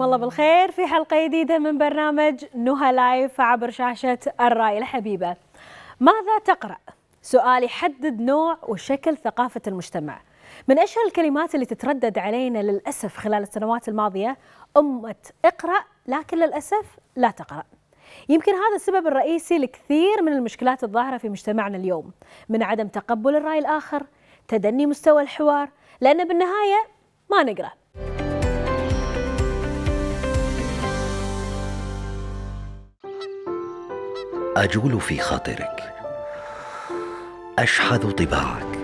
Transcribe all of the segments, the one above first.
مساكم الله بالخير في حلقة جديدة من برنامج نهى لايف عبر شاشة الرأي الحبيبة ماذا تقرأ؟ سؤال يحدد نوع وشكل ثقافة المجتمع من أشهر الكلمات اللي تتردد علينا للأسف خلال السنوات الماضية أمة اقرأ لكن للأسف لا تقرأ يمكن هذا السبب الرئيسي لكثير من المشكلات الظاهرة في مجتمعنا اليوم من عدم تقبل الرأي الآخر تدني مستوى الحوار لأن بالنهاية ما نقرأ اجول في خاطرك اشحذ طباعك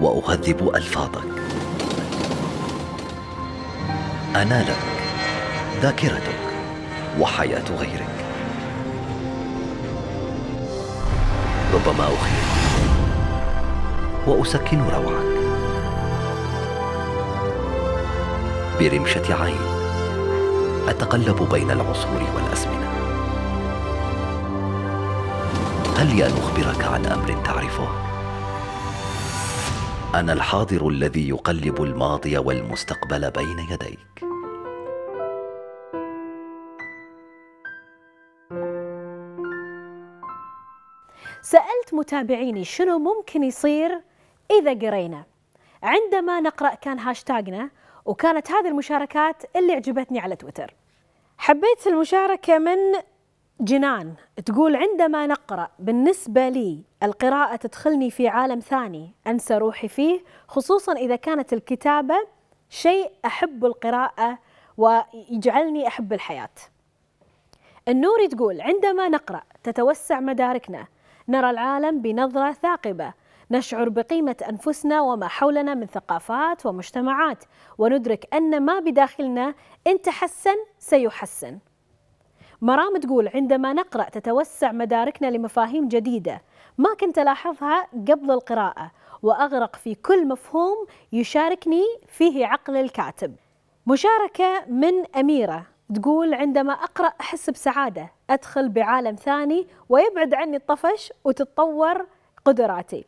واهذب الفاظك انا لك ذاكرتك وحياه غيرك ربما اخير واسكن روعك برمشه عين اتقلب بين العصور والازمنه هل لي أن أخبرك عن أمر تعرفه؟ أنا الحاضر الذي يقلب الماضي والمستقبل بين يديك سألت متابعيني شنو ممكن يصير إذا قرينا عندما نقرأ كان هاشتاجنا وكانت هذه المشاركات اللي عجبتني على تويتر حبيت المشاركة من جنان تقول عندما نقرأ بالنسبة لي القراءة تدخلني في عالم ثاني أنسى روحي فيه خصوصا إذا كانت الكتابة شيء أحب القراءة ويجعلني أحب الحياة النوري تقول عندما نقرأ تتوسع مداركنا نرى العالم بنظرة ثاقبة نشعر بقيمة أنفسنا وما حولنا من ثقافات ومجتمعات وندرك أن ما بداخلنا إن تحسن سيحسن مرام تقول عندما نقرأ تتوسع مداركنا لمفاهيم جديدة ما كنت ألاحظها قبل القراءة وأغرق في كل مفهوم يشاركني فيه عقل الكاتب مشاركة من أميرة تقول عندما أقرأ أحس بسعادة أدخل بعالم ثاني ويبعد عني الطفش وتتطور قدراتي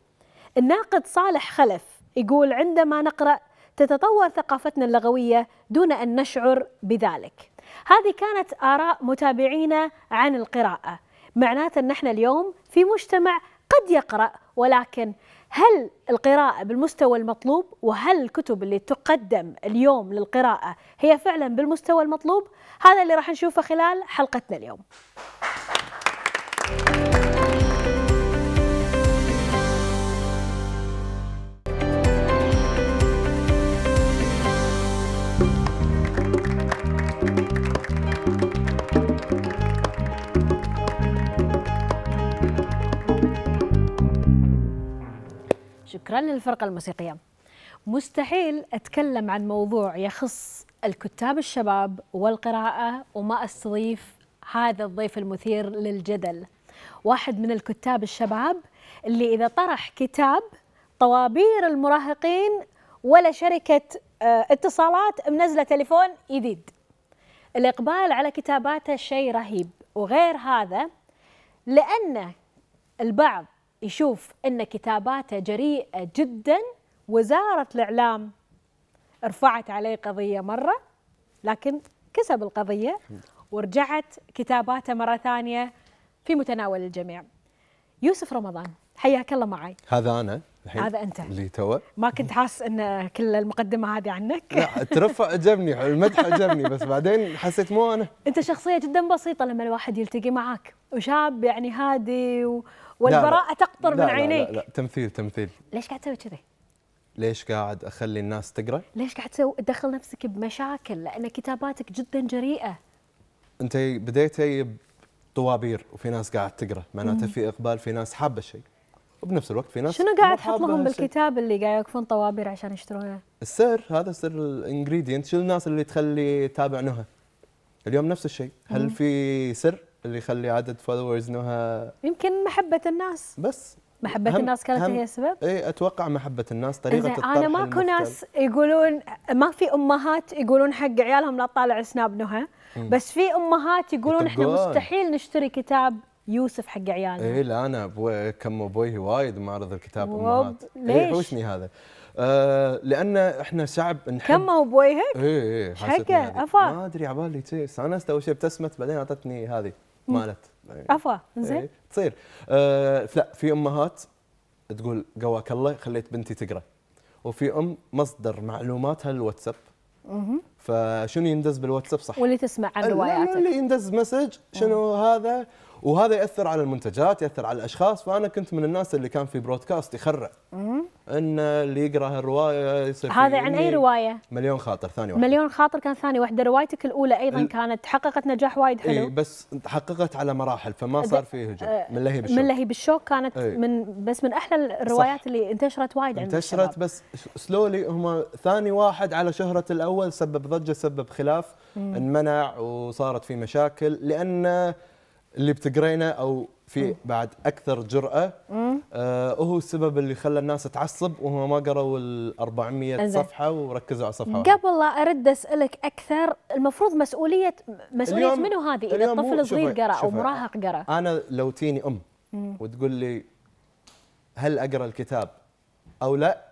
الناقد صالح خلف يقول عندما نقرأ تتطور ثقافتنا اللغوية دون أن نشعر بذلك هذه كانت آراء متابعينا عن القراءة معناته أن احنا اليوم في مجتمع قد يقرأ ولكن هل القراءة بالمستوى المطلوب وهل الكتب اللي تقدم اليوم للقراءة هي فعلا بالمستوى المطلوب؟ هذا اللي راح نشوفه خلال حلقتنا اليوم. شكرا للفرقة الموسيقية مستحيل أتكلم عن موضوع يخص الكتاب الشباب والقراءة وما أستضيف هذا الضيف المثير للجدل واحد من الكتاب الشباب اللي إذا طرح كتاب طوابير المراهقين ولا شركة آه، اتصالات منزلة تليفون جديد الإقبال على كتاباته شيء رهيب وغير هذا لأن البعض يشوف أن كتاباته جريئة جدا وزارة الإعلام رفعت عليه قضية مرة لكن كسب القضية ورجعت كتاباته مرة ثانية في متناول الجميع يوسف رمضان حياك الله معي هذا أنا الحين هذا انت اللي تو ما كنت حاسس ان كل المقدمه هذه عنك لا ترفع عجبني المدح عجبني بس بعدين حسيت مو انا انت شخصيه جدا بسيطه لما الواحد يلتقي معك وشاب يعني هادي و... والبراءه لا لا تقطر لا من عينيك لا, لا لا تمثيل تمثيل ليش قاعد تسوي كذي؟ ليش قاعد اخلي الناس تقرا؟ ليش قاعد تسوي تدخل نفسك بمشاكل لان كتاباتك جدا جريئه انت بديتي بطوابير وفي ناس قاعد تقرا معناته في اقبال في ناس حابه شيء وبنفس الوقت في ناس شنو قاعد تحط لهم بالكتاب اللي قاعد يوقفون طوابير عشان يشترونه؟ السر هذا سر الانجريدينت شو الناس اللي تخلي تابع نهى اليوم نفس الشيء هل في سر اللي يخلي عدد فولورز نهى يمكن محبه الناس بس محبة الناس كانت هي السبب؟ اي اتوقع محبة الناس طريقة الطرح انا ماكو ناس يقولون ما في امهات يقولون حق عيالهم لا تطالع سناب نهى بس في امهات يقولون احنا مستحيل نشتري كتاب يوسف حق عيالنا اي لا انا أبوي كم ابوي وايد معرض الكتاب امهات إيه، ليش؟ يحوشني إيه، هذا آه لان احنا شعب نحب كم ابوي هيك؟ اي اي حقه ما ادري عبالي استانست اول شيء ابتسمت بعدين اعطتني هذه مالت إيه. عفوا زين إيه. تصير آه، لا في امهات تقول قواك الله خليت بنتي تقرا وفي ام مصدر معلوماتها الواتساب فشنو يندز بالواتساب صح واللي تسمع عن رواياتك اللي يندز مسج شنو هذا وهذا ياثر على المنتجات ياثر على الاشخاص فانا كنت من الناس اللي كان في برودكاست يخرع ان اللي يقرا هالروايه يصير هذا عن اي روايه؟ مليون خاطر ثاني واحده مليون خاطر كان ثاني واحده روايتك الاولى ايضا كانت حققت نجاح وايد حلو اي بس حققت على مراحل فما صار فيه هجوم آه، من لهيب الشوك من لهيب الشوك كانت أي. من بس من احلى الروايات صح. اللي انتشرت وايد عند انتشرت بس سلولي هم ثاني واحد على شهره الاول سبب ضجه سبب خلاف انمنع وصارت في مشاكل لانه اللي بتقرينه او في بعد اكثر جراه آه هو السبب اللي خلى الناس تعصب وهم ما قروا ال 400 صفحه وركزوا على صفحه قبل لا ارد اسالك اكثر المفروض مسؤوليه مسؤوليه منو هذه اذا الطفل الصغير قرا او مراهق قرا انا لو تيني ام وتقول لي هل اقرا الكتاب او لا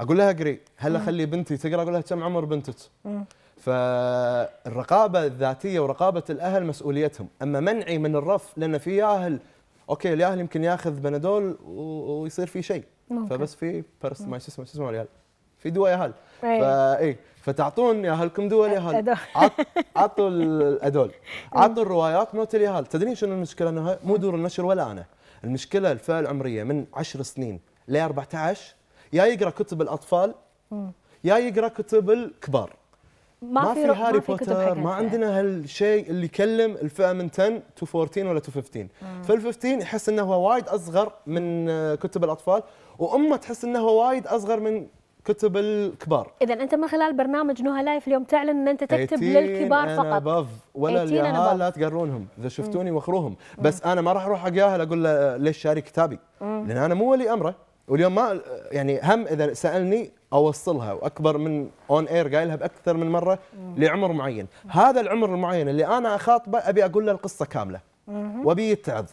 اقول لها اقري هل اخلي بنتي تقرا اقول لها كم عمر بنتك فالرقابه الذاتيه ورقابه الاهل مسؤوليتهم اما منعي من الرف لان في ياهل اوكي الياهل يمكن ياخذ بنادول ويصير في شيء فبس في بارس ما شو اسمه شو اسمه في دواء ياهل إيه. فاي إيه. فتعطون ياهلكم دواء الياهل عطوا الادول عطوا الروايات موت الياهل تدرين شنو المشكله انه مو دور النشر ولا انا المشكله الفئه العمريه من 10 سنين ل 14 يا يقرا كتب الاطفال يا يقرا كتب الكبار ما, ما في هاري بوتر ما عندنا هالشيء اللي يكلم الفئه من 10 تو 14 ولا تو 15 فال 15 يحس انه هو وايد اصغر من كتب الاطفال وامه تحس انه هو وايد اصغر من كتب الكبار اذا انت من خلال برنامج نوها لايف اليوم تعلن ان انت تكتب للكبار أنا فقط باف ولا لا تقرونهم اذا شفتوني وخروهم بس مم. انا ما راح اروح حق اقول له ليش شاري كتابي مم. لان انا مو ولي امره واليوم ما يعني هم اذا سالني اوصلها واكبر من اون اير قايلها باكثر من مره لعمر معين، هذا العمر المعين اللي انا اخاطبه ابي اقول له القصه كامله وابي يتعظ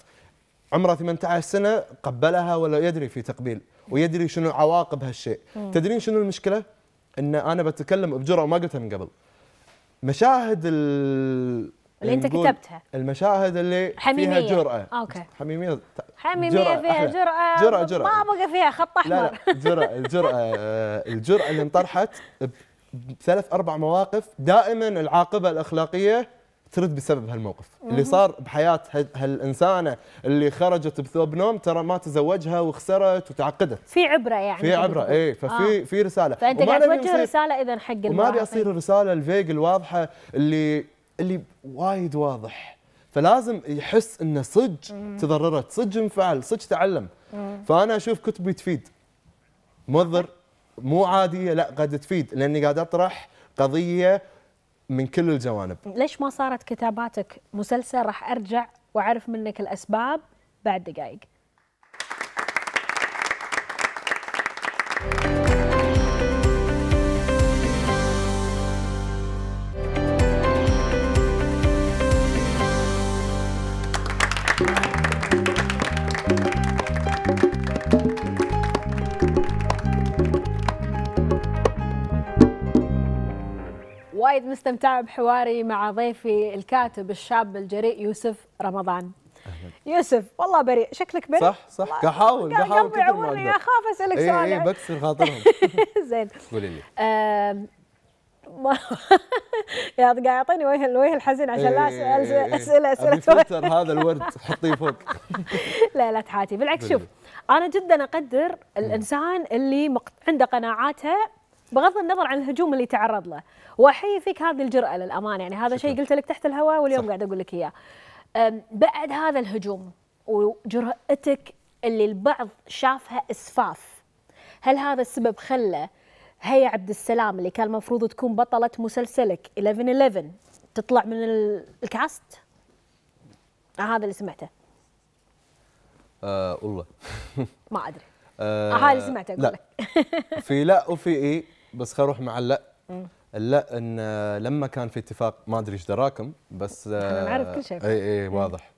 عمره 18 سنه قبلها ولا يدري في تقبيل ويدري شنو عواقب هالشيء، تدرين شنو المشكله؟ ان انا بتكلم بجرأه وما قلتها من قبل. مشاهد ال اللي انت كتبتها المشاهد اللي حميمية. فيها جرأة اوكي حميمية حميمية جرأة فيها جرأة جرأة جرأة ما بقى فيها خط احمر لا لا جرأة الجرأة الجرأة اللي انطرحت بثلاث اربع مواقف دائما العاقبة الاخلاقية ترد بسبب هالموقف اللي صار بحياة هالإنسانة اللي خرجت بثوب نوم ترى ما تزوجها وخسرت وتعقدت في عبرة يعني في عبرة اي ففي آه. في رسالة فأنت قاعد توجه رسالة إذا حق وما بيصير الرسالة الفيج الواضحة اللي اللي وايد واضح فلازم يحس انه صدق تضررت صدق انفعل صدق تعلم فانا اشوف كتبي تفيد مضر مو عاديه لا قد تفيد لاني قاعد اطرح قضيه من كل الجوانب ليش ما صارت كتاباتك مسلسل راح ارجع واعرف منك الاسباب بعد دقائق وايد مستمتعة بحواري مع ضيفي الكاتب الشاب الجريء يوسف رمضان أهلا. يوسف والله بريء شكلك بريء صح صح قحاول قحاول قبل عمرني اخاف اسالك إيه، إيه، سؤال اي اي بكسر خاطرهم زين قولي لي يا قاعد يعطيني وجه الوجه الحزين عشان لا إيه، اسال اسئله اسئله تويتر هذا الورد حطيه فوق لا لا تحاتي بالعكس شوف انا جدا اقدر الانسان اللي عنده قناعاته بغض النظر عن الهجوم اللي تعرض له واحيي فيك هذه الجرأه للامانه يعني هذا شيء قلت لك تحت الهواء واليوم قاعد اقول لك اياه بعد هذا الهجوم وجرأتك اللي البعض شافها اسفاف هل هذا السبب خلى هيا عبد السلام اللي كان المفروض تكون بطله مسلسلك 11 11 تطلع من الكاست آه، هذا اللي سمعته آه والله ما ادري آه, آه، اللي سمعته اقول لك في لا وفي اي بس خلينا نروح مع اللا لا ان لما كان في اتفاق ما ادري ايش دراكم بس احنا نعرف آه، كل شيء اي اي واضح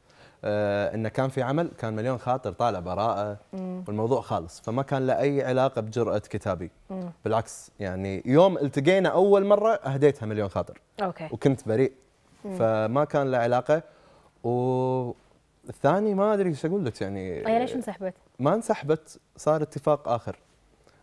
آه انه كان في عمل كان مليون خاطر طالع براءه مم. والموضوع خالص فما كان له اي علاقه بجراه كتابي مم. بالعكس يعني يوم التقينا اول مره اهديتها مليون خاطر أوكي. وكنت بريء مم. فما كان له علاقه والثاني ما ادري ايش اقول لك يعني ليش انسحبت؟ ما انسحبت صار اتفاق اخر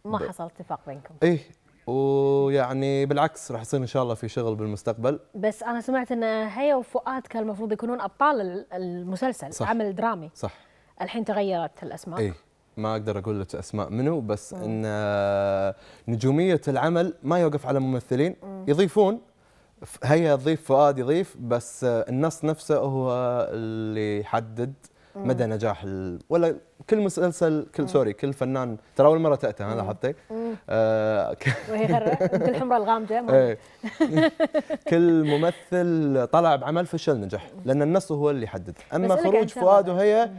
ما حصل اتفاق بينكم ايه ويعني بالعكس راح يصير ان شاء الله في شغل بالمستقبل بس انا سمعت ان هي وفؤاد كان المفروض يكونون ابطال المسلسل صح عمل درامي صح الحين تغيرت الاسماء اي ما اقدر اقول لك اسماء منو بس مم. ان آه، نجوميه العمل ما يوقف على ممثلين مم. يضيفون هي تضيف فؤاد يضيف بس آه، النص نفسه هو اللي يحدد مدى نجاح ال... ولا كل مسلسل كل سوري كل فنان ترى اول مره تاتي انا لاحظتك آه ك... وهي مثل الحمراء الغامجه كل ممثل طلع بعمل فشل نجح لان النص هو اللي يحدد اما خروج فؤاد وهي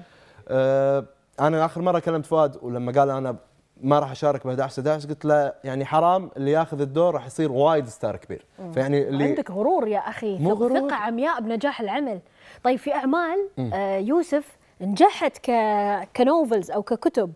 آه انا اخر مره كلمت فؤاد ولما قال انا ما راح اشارك ب 11 11 قلت له يعني حرام اللي ياخذ الدور راح يصير وايد ستار كبير فيعني اللي عندك غرور يا اخي مو ثقه عمياء بنجاح العمل طيب في اعمال آه يوسف نجحت ك... كنوفلز او ككتب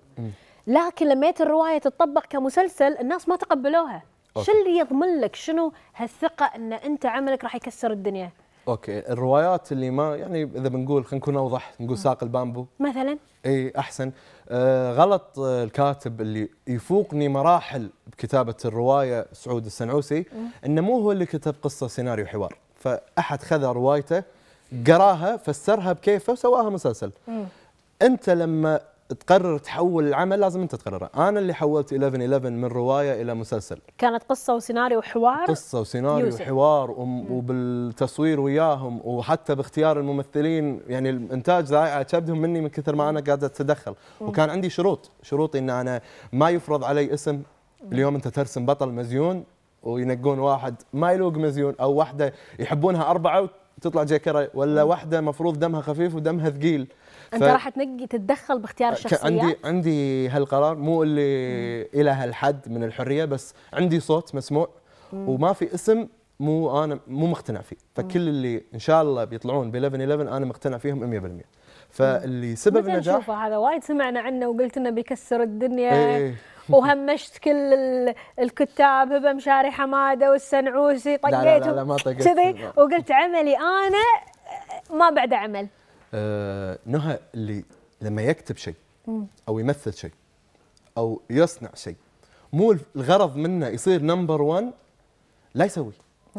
لكن لما الروايه تطبق كمسلسل الناس ما تقبلوها شو اللي يضمن لك شنو هالثقه ان انت عملك راح يكسر الدنيا اوكي الروايات اللي ما يعني اذا بنقول خلينا نكون اوضح نقول ساق البامبو مثلا اي احسن آه غلط آه، الكاتب اللي يفوقني مراحل بكتابه الروايه سعود السنعوسي انه مو هو اللي كتب قصه سيناريو حوار فاحد خذ روايته قراها فسرها بكيفه وسواها مسلسل مم. انت لما تقرر تحول العمل لازم انت تقرره انا اللي حولت 11 11 من روايه الى مسلسل كانت قصه وسيناريو وحوار قصه وسيناريو يوسف. وحوار وبالتصوير وياهم وحتى باختيار الممثلين يعني الانتاج ضايع كبدهم مني من كثر ما انا قاعد اتدخل وكان عندي شروط شروطي ان انا ما يفرض علي اسم اليوم انت ترسم بطل مزيون وينقون واحد ما يلوق مزيون او واحده يحبونها اربعه تطلع جاكرة ولا واحدة مفروض دمها خفيف ودمها ثقيل انت راح تنقي تتدخل باختيار الشخصيه عندي عندي هالقرار مو اللي الى هالحد من الحريه بس عندي صوت مسموع مم. وما في اسم مو انا مو مقتنع فيه فكل مم. اللي ان شاء الله بيطلعون ب 11 11 انا مقتنع فيهم 100% فاللي سبب النجاح هذا وايد سمعنا عنه وقلت انه بيكسر الدنيا ايه. إيه. وهمشت كل الكتاب هبه مشاري حماده والسنعوسي طقيت لا لا, لا, ما طقيت كذي وقلت عملي انا ما بعد عمل آه نهى اللي لما يكتب شيء او يمثل شيء او يصنع شيء مو الغرض منه يصير نمبر 1 لا يسوي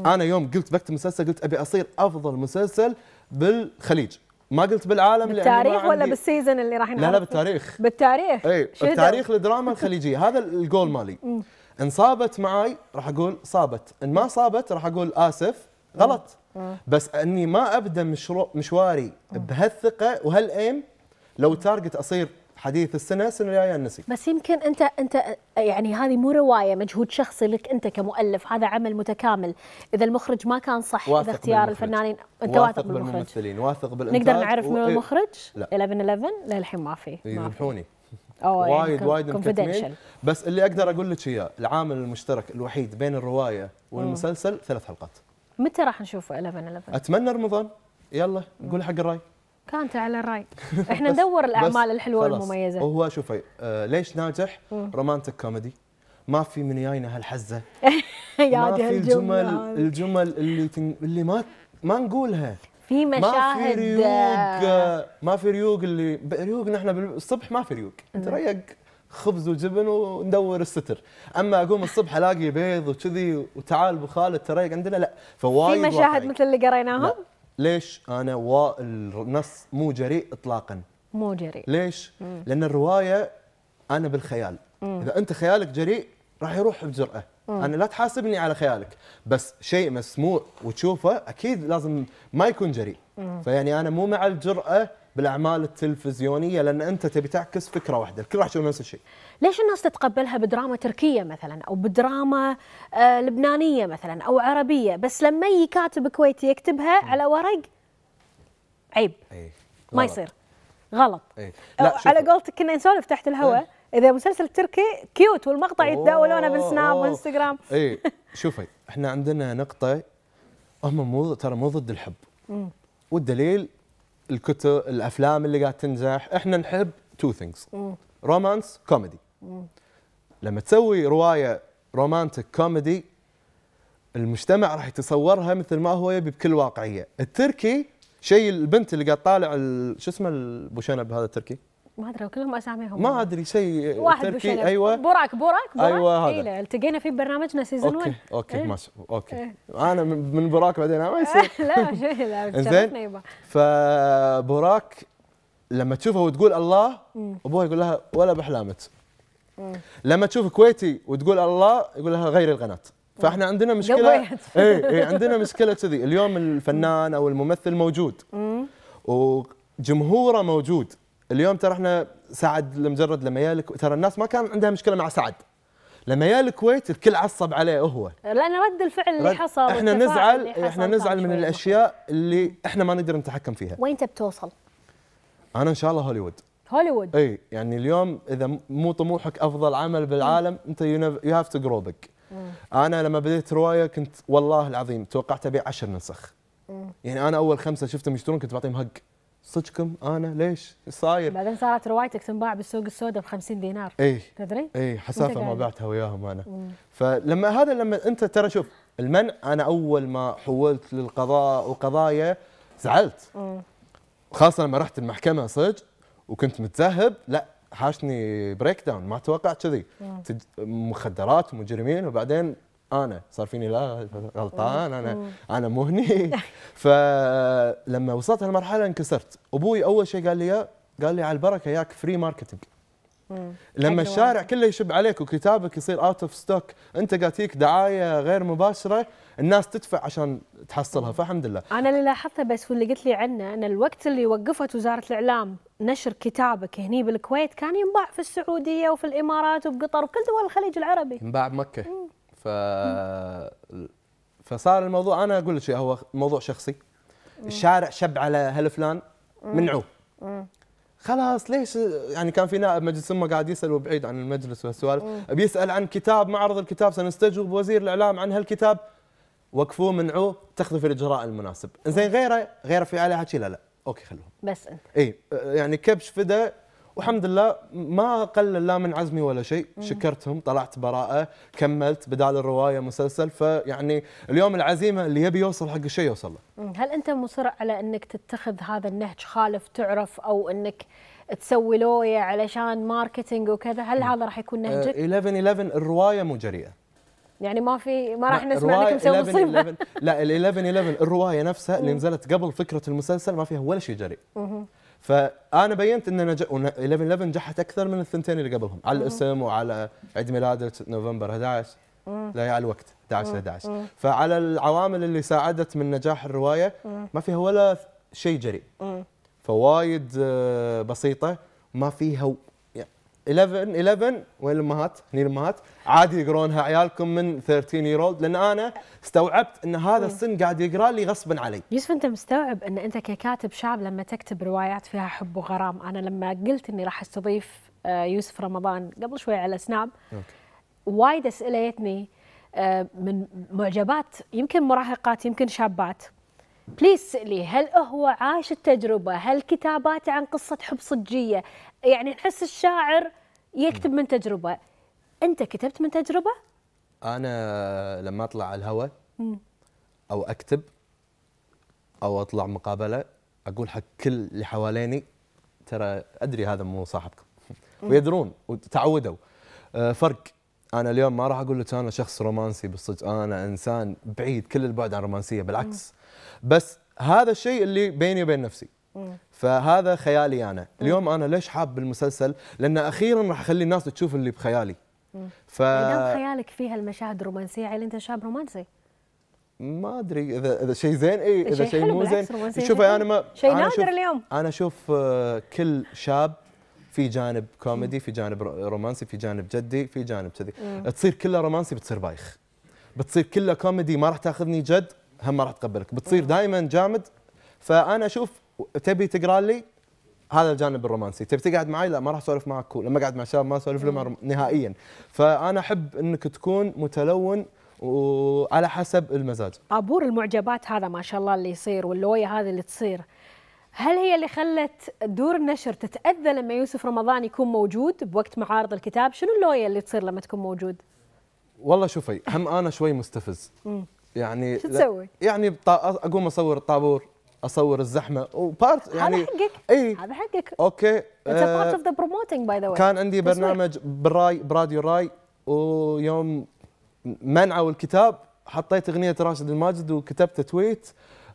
انا يوم قلت بكتب مسلسل قلت ابي اصير افضل مسلسل بالخليج ما قلت بالعالم بالتاريخ ولا عندي... بالسيزون اللي راح نعرفه لا لا بالتاريخ بالتاريخ اي بالتاريخ الدراما الخليجيه هذا الجول مالي ان صابت معاي راح اقول صابت ان ما صابت راح اقول اسف غلط بس اني ما ابدا مشروع مشواري بهالثقه وهالايم لو تارجت اصير حديث السنه السنه الجايه النسي بس يمكن انت انت يعني هذه مو روايه مجهود شخصي لك انت كمؤلف هذا عمل متكامل اذا المخرج ما كان صح اذا اختيار الفنانين انت واثق, واثق بالممثلين واثق بالانتاج نقدر نعرف و... من إيه. المخرج لا 11 للحين ما في يذبحوني يعني وايد وايد مكتمين بس اللي اقدر اقول لك اياه العامل المشترك الوحيد بين الروايه والمسلسل ثلاث حلقات متى راح نشوف 11 11 اتمنى رمضان يلا قول حق الراي كانت على الراي احنا ندور الاعمال الحلوه والمميزه وهو شوفي آه ليش ناجح رومانتك كوميدي ما في من جاينا هالحزه ما في الجمل الجمل اللي تن... اللي ما ما نقولها في مشاهد ما في ريوق ما في ريوق اللي ريوق نحن الصبح ما في ريوق تريق خبز وجبن وندور الستر اما اقوم الصبح الاقي بيض وكذي وتعال ابو خالد تريق عندنا لا فوايد في مشاهد واقعي. مثل اللي قريناهم ليش انا والنص مو جريء اطلاقا مو جريء ليش مم. لان الروايه انا بالخيال مم. اذا انت خيالك جريء راح يروح بجرأه مم. انا لا تحاسبني على خيالك بس شيء مسموع وتشوفه اكيد لازم ما يكون جريء مم. فيعني انا مو مع الجرأه بالاعمال التلفزيونيه لان انت تبي تعكس فكره واحده، الكل راح يشوف نفس الشيء. ليش الناس تتقبلها بدراما تركيه مثلا او بدراما آه لبنانيه مثلا او عربيه، بس لما يجي كاتب كويتي يكتبها م. على ورق عيب. أي. ما يصير. غلط. أي. لا على قولتك كنا نسولف تحت الهواء إيه. اذا مسلسل تركي كيوت والمقطع يتداولونه بالسناب وانستغرام. اي شوفي احنا عندنا نقطه هم مو ترى مو ضد الحب. م. والدليل الكتب الافلام اللي قاعد تنزح احنا نحب تو ثينجز رومانس كوميدي لما تسوي روايه رومانتك كوميدي المجتمع راح يتصورها مثل ما هو يبي بكل واقعيه التركي شيء البنت اللي قاعد طالع شو اسمه ابو شنب هذا التركي ما ادري كلهم اساميهم ما ادري شيء واحد تركي ايوه براك براك براك ايوه هذا إيه التقينا فيه ببرنامجنا سيزون 1 اوكي اوكي إيه؟ اوكي إيه؟ انا من براك بعدين ما يصير لا شيء لا انزين فبراك لما تشوفه وتقول الله ابوها يقول لها ولا باحلامك لما تشوف كويتي وتقول الله يقول لها غير القناه فاحنا عندنا مشكله اي اي إيه، عندنا مشكله كذي اليوم الفنان او الممثل موجود وجمهوره موجود اليوم ترى احنا سعد لمجرد لما يا ترى الناس ما كان عندها مشكله مع سعد لما يا الكويت الكل عصب عليه هو لان رد الفعل اللي حصل احنا نزعل احنا نزعل من الاشياء اللي احنا ما نقدر نتحكم فيها وين انت بتوصل انا ان شاء الله هوليوود هوليوود اي يعني اليوم اذا مو طموحك افضل عمل بالعالم م. انت يو هاف تو جرو بيك انا لما بديت روايه كنت والله العظيم توقعت ابيع 10 نسخ م. يعني انا اول خمسه شفتهم يشترون كنت بعطيهم هق صدقكم انا ليش صاير بعدين صارت روايتك تنباع بالسوق السوداء ب 50 دينار اي تدري اي حسافه ما بعتها وياهم انا مم. فلما هذا لما انت ترى شوف المنع انا اول ما حولت للقضاء وقضايا زعلت مم. خاصه لما رحت المحكمه صدق وكنت متذهب لا حاشني بريك داون ما توقعت كذي مخدرات ومجرمين وبعدين انا صار فيني لا غلطان انا انا مو هني فلما وصلت هالمرحله انكسرت ابوي اول شيء قال لي قال لي على البركه ياك فري ماركتنج لما الشارع كله يشب عليك وكتابك يصير اوت اوف ستوك انت قاعد تجيك دعايه غير مباشره الناس تدفع عشان تحصلها فالحمد لله انا اللي لاحظته بس واللي قلت لي عنه ان الوقت اللي وقفت وزاره الاعلام نشر كتابك هني بالكويت كان ينباع في السعوديه وفي الامارات وبقطر وكل دول الخليج العربي ينباع بمكه ف فصار الموضوع انا اقول لك هو موضوع شخصي الشارع شب على هالفلان منعوه خلاص ليش يعني كان في نائب مجلس امه قاعد يسال وبعيد عن المجلس وهالسوالف بيسال عن كتاب معرض الكتاب سنستجوب وزير الاعلام عن هالكتاب وقفوه منعوه تخذوا في الاجراء المناسب زين غيره غيره في عليه حكي لا لا اوكي خلوه بس انت اي يعني كبش فدا والحمد لله ما قل لا من عزمي ولا شيء شكرتهم طلعت براءه كملت بدال الروايه مسلسل فيعني اليوم العزيمه اللي يبي يوصل حق شيء يوصل له هل انت مصر على انك تتخذ هذا النهج خالف تعرف او انك تسوي لوية علشان ماركتينج وكذا هل هذا راح يكون آه، نهجك 11 11 الروايه مو جريئه يعني ما في ما راح نسمع انك مسوي مصيبه لا ال 11 11 الروايه نفسها اللي نزلت قبل فكره المسلسل ما فيها ولا شيء جريء فانا بينت ان نج... 11 نجحت اكثر من الثنتين اللي قبلهم على الاسم وعلى عيد ميلاده نوفمبر 11 لا على الوقت 11 11 فعلى العوامل اللي ساعدت من نجاح الروايه ما فيها ولا شيء جريء فوايد آه، بسيطه ما فيها 11 11 وين الامهات؟ هني الامهات عادي يقرونها عيالكم من 13 يير اولد لان انا استوعبت ان هذا السن قاعد يقرا لي غصبا علي. يوسف انت مستوعب ان انت ككاتب شعب لما تكتب روايات فيها حب وغرام، انا لما قلت اني راح استضيف آه، يوسف رمضان قبل شوي على سناب وايد اسئله جتني آه، من معجبات يمكن مراهقات يمكن شابات بليز سألي هل هو عاش التجربة هل كتاباته عن قصة حب صجية يعني نحس الشاعر يكتب من تجربه انت كتبت من تجربه انا لما اطلع على الهواء او اكتب او اطلع مقابله اقول حق كل اللي حواليني ترى ادري هذا مو صاحبكم ويدرون وتعودوا آه، فرق انا اليوم ما راح اقول لك انا شخص رومانسي بالصدق انا انسان بعيد كل البعد عن الرومانسيه بالعكس بس هذا الشيء اللي بيني وبين نفسي فهذا خيالي انا اليوم انا ليش حاب المسلسل لان اخيرا راح اخلي الناس تشوف اللي بخيالي ف خيالك فيها المشاهد الرومانسيه على انت شاب رومانسي ما ادري اذا اذا شيء زين اي اذا شيء مو زين شوف انا ما شيء نادر اليوم انا اشوف آه، كل شاب في جانب كوميدي في جانب رومانسي في جانب جدي في جانب كذي تصير كلها رومانسي بتصير بايخ بتصير كلها كوميدي ما راح تاخذني جد هم ما راح تقبلك بتصير دائما جامد فانا اشوف تبي تقرا لي هذا الجانب الرومانسي تبي تقعد معي لا ما راح اسولف معك لما اقعد مع شباب ما اسولف لهم نهائيا فانا احب انك تكون متلون وعلى حسب المزاج عبور المعجبات هذا ما شاء الله اللي يصير واللوية هذه اللي تصير هل هي اللي خلت دور النشر تتأذى لما يوسف رمضان يكون موجود بوقت معارض الكتاب شنو اللوية اللي تصير لما تكون موجود والله شوفي هم انا شوي مستفز يعني شو تسوي؟ يعني اقوم اصور الطابور اصور الزحمه وبارت يعني هذا حقك اي هذا حقك اوكي ذا باي ذا كان عندي برنامج بالراي براديو راي ويوم منعوا الكتاب حطيت اغنيه راشد الماجد وكتبت تويت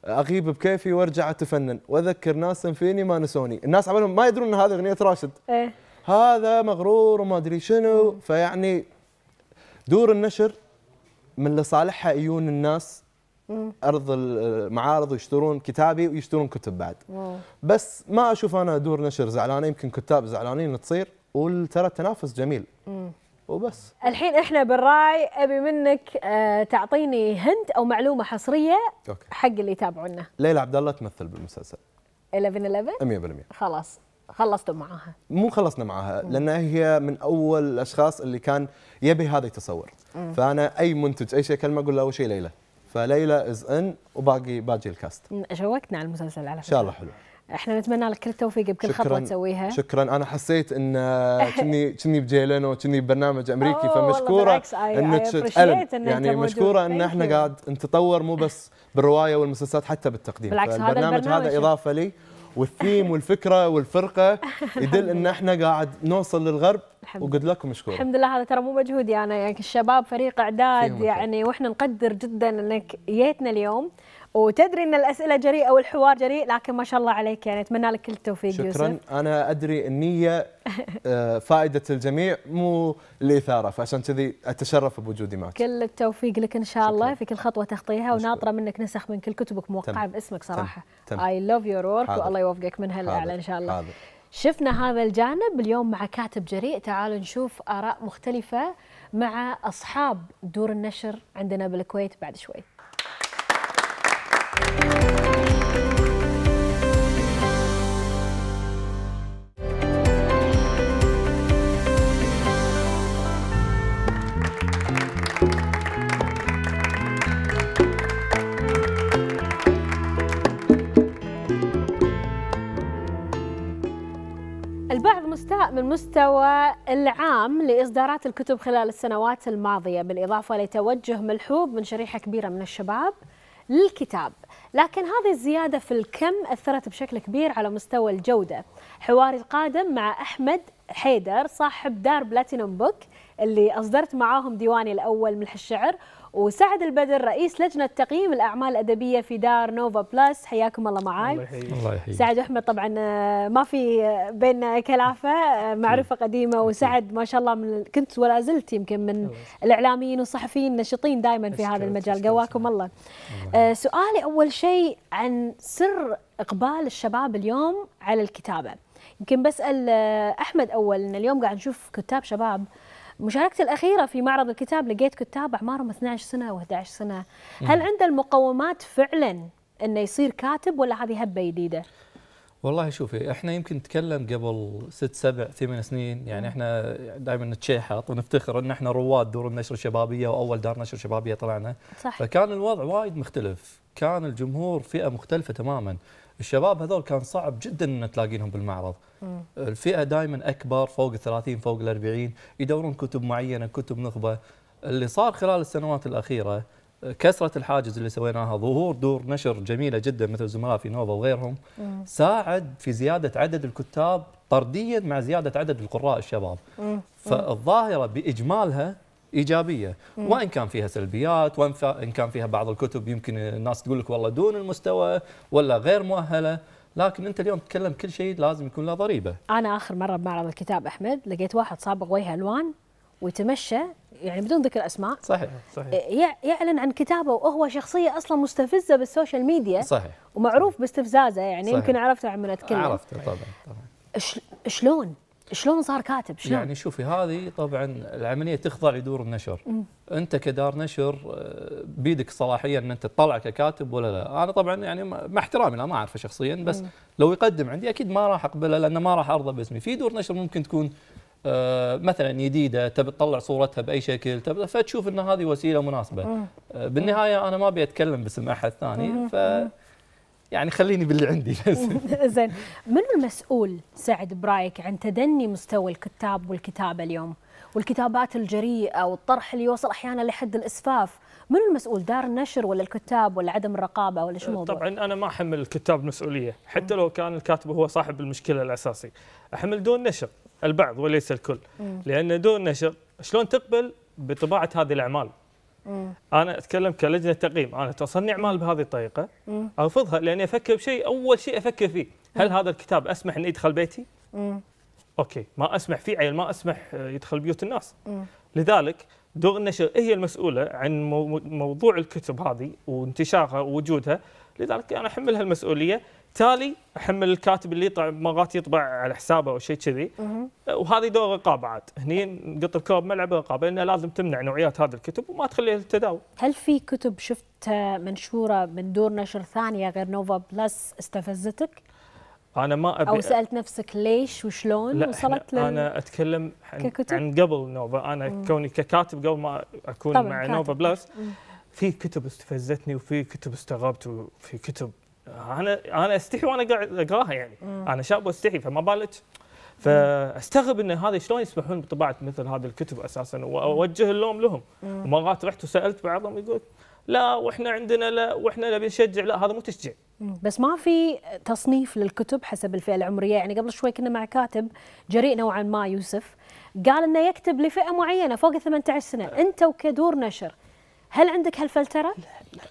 اغيب بكيفي وارجع اتفنن واذكر ناسا فيني ما نسوني الناس عملهم ما يدرون ان هذه اغنيه راشد إيه؟ هذا مغرور وما ادري شنو فيعني دور النشر من لصالحها ايون الناس ارض المعارض ويشترون كتابي ويشترون كتب بعد بس ما اشوف انا دور نشر زعلانه يمكن كتاب زعلانين تصير وترى التنافس جميل وبس الحين احنا بالراي ابي منك آه، تعطيني هند او معلومه حصريه أوكي. حق اللي يتابعونا ليلى عبد الله تمثل بالمسلسل 11 11 100% خلاص خلصتوا معاها مو خلصنا معاها لان هي من اول الاشخاص اللي كان يبي هذا يتصور مم. فانا اي منتج اي شيء اكلمه اقول له اول شيء ليلى فليلى از ان وباقي باقي الكاست شوقتنا على المسلسل على فكره ان شاء الله حلو احنا نتمنى لك كل التوفيق بكل خطوه تسويها شكرا انا حسيت ان آه، كني كني بجيلن وكني ببرنامج امريكي فمشكوره انك تقلب يعني مشكوره ان احنا قاعد نتطور مو بس بالروايه والمسلسلات حتى بالتقديم بالعكس هذا البرنامج هذا اضافه لي والثيم والفكره والفرقه يدل ان احنا قاعد نوصل للغرب وقد لكم مشكور الحمد لله هذا ترى مو مجهودي انا يعني, يعني الشباب فريق اعداد يعني واحنا نقدر جدا انك جيتنا اليوم وتدري ان الاسئله جريئه والحوار جريء لكن ما شاء الله عليك يعني اتمنى لك كل التوفيق شكرا يوسف. انا ادري النيه آه، فائده الجميع مو الاثاره فعشان كذي اتشرف بوجودي معك كل التوفيق لك ان شاء شكرا. الله في كل خطوه تخطيها وناطره منك نسخ من كل كتبك موقعه باسمك صراحه اي لاف يور ورك والله يوفقك من هالاعلى ان شاء الله حاضر. شفنا هذا الجانب اليوم مع كاتب جريء تعالوا نشوف آراء مختلفة مع أصحاب دور النشر عندنا بالكويت بعد شوي من مستوى العام لإصدارات الكتب خلال السنوات الماضية بالإضافة لتوجه ملحوظ من شريحة كبيرة من الشباب للكتاب لكن هذه الزيادة في الكم أثرت بشكل كبير على مستوى الجودة حواري القادم مع أحمد حيدر صاحب دار بلاتينوم بوك اللي أصدرت معاهم ديواني الأول ملح الشعر وسعد البدر رئيس لجنه تقييم الاعمال الادبيه في دار نوفا بلس حياكم الله معاي الله يحييك الله يحييك سعد احمد طبعا آه، ما في بين كلافه آه، معرفه قديمه وسعد ما شاء الله من كنت ولا زلت يمكن من الاعلاميين والصحفيين النشطين دائما في هذا المجال قواكم الله, الله آه، سؤالي اول شيء عن سر اقبال الشباب اليوم على الكتابه يمكن بسال احمد اول ان اليوم قاعد نشوف كتاب شباب مشاركتي الأخيرة في معرض الكتاب لقيت كتاب أعمارهم 12 سنة و11 سنة هل عنده المقومات فعلا أنه يصير كاتب ولا هذه هبة جديدة؟ والله شوفي احنا يمكن نتكلم قبل ست سبع ثمان سنين يعني احنا دائما نتشيحط ونفتخر ان احنا رواد دور النشر الشبابيه واول دار نشر شبابيه طلعنا صح. فكان الوضع وايد مختلف كان الجمهور فئه مختلفه تماما الشباب هذول كان صعب جدا ان تلاقينهم بالمعرض مم. الفئه دائما اكبر فوق ال 30 فوق ال 40 يدورون كتب معينه كتب نخبه اللي صار خلال السنوات الاخيره كسرة الحاجز اللي سويناها ظهور دور نشر جميلة جدا مثل زملاء في نوفا وغيرهم مم. ساعد في زيادة عدد الكتاب طرديا مع زيادة عدد القراء الشباب مم. فالظاهرة بإجمالها ايجابيه مم. وان كان فيها سلبيات وان كان فيها بعض الكتب يمكن الناس تقول لك والله دون المستوى ولا غير مؤهله لكن انت اليوم تتكلم كل شيء لازم يكون له ضريبه. انا اخر مره بمعرض الكتاب احمد لقيت واحد صابغ وجهه الوان ويتمشى يعني بدون ذكر اسماء صحيح صحيح يعلن عن كتابه وهو شخصيه اصلا مستفزه بالسوشيال ميديا صحيح ومعروف باستفزازه يعني صحيح. يمكن عرفته عم اتكلم عرفته طبعا طبعا شلون؟ شلون صار كاتب شلون؟ يعني شوفي هذه طبعا العمليه تخضع لدور النشر مم. انت كدار نشر آه، بيدك صلاحيه ان انت تطلع ككاتب ولا لا انا طبعا يعني مع احترامي لا ما اعرفه شخصيا بس مم. لو يقدم عندي اكيد ما راح اقبله لانه ما راح ارضى باسمي في دور نشر ممكن تكون آه، مثلا جديده تبي تطلع صورتها باي شكل فتشوف ان هذه وسيله مناسبه مم. آه، بالنهايه انا ما ابي اتكلم باسم احد ثاني ف يعني خليني باللي عندي زين من المسؤول سعد برايك عن تدني مستوى الكتاب والكتابه اليوم والكتابات الجريئه والطرح اللي يوصل احيانا لحد الاسفاف من المسؤول دار النشر ولا الكتاب ولا عدم الرقابه ولا شو الموضوع أه، طبعا انا ما احمل الكتاب مسؤوليه حتى لو كان الكاتب هو صاحب المشكله الاساسي احمل دون نشر البعض وليس الكل لان دون نشر شلون تقبل بطباعه هذه الاعمال مم. انا اتكلم كلجنه تقييم انا تصنع مال بهذه الطريقه مم. ارفضها لاني افكر بشيء اول شيء افكر فيه هل مم. هذا الكتاب اسمح ان يدخل بيتي؟ مم. اوكي ما اسمح فيه عيل ما اسمح آه، يدخل بيوت الناس مم. لذلك دور النشر هي المسؤوله عن موضوع الكتب هذه وانتشارها ووجودها لذلك انا يعني احمل هالمسؤوليه تالي احمل الكاتب اللي يطلع مرات يطبع على حسابه او شيء كذي وهذه دور رقابه عاد هني نقط الكوب ملعب رقابه لانه لازم تمنع نوعيات هذه الكتب وما تخليها للتداول. هل في كتب شفتها منشوره من دور نشر ثانيه غير نوفا بلس استفزتك؟ انا ما ابي او سالت نفسك ليش وشلون لا وصلت لل... انا اتكلم عن, ككتب؟ عن قبل نوفا انا مم. كوني ككاتب قبل ما اكون مع كاتب. نوفا بلس مم. في كتب استفزتني وفي كتب استغربت وفي كتب انا انا استحي وانا قاعد اقراها يعني مم. انا شاب واستحي فما بالك فاستغرب ان هذا شلون يسمحون بطباعه مثل هذه الكتب اساسا واوجه اللوم لهم ومرات رحت وسالت بعضهم يقول لا واحنا عندنا لا واحنا نبي نشجع لا هذا مو تشجيع بس ما في تصنيف للكتب حسب الفئه العمريه يعني قبل شوي كنا مع كاتب جريء نوعا ما يوسف قال انه يكتب لفئه معينه فوق ال 18 سنه آه. انت وكدور نشر هل عندك هالفلتره؟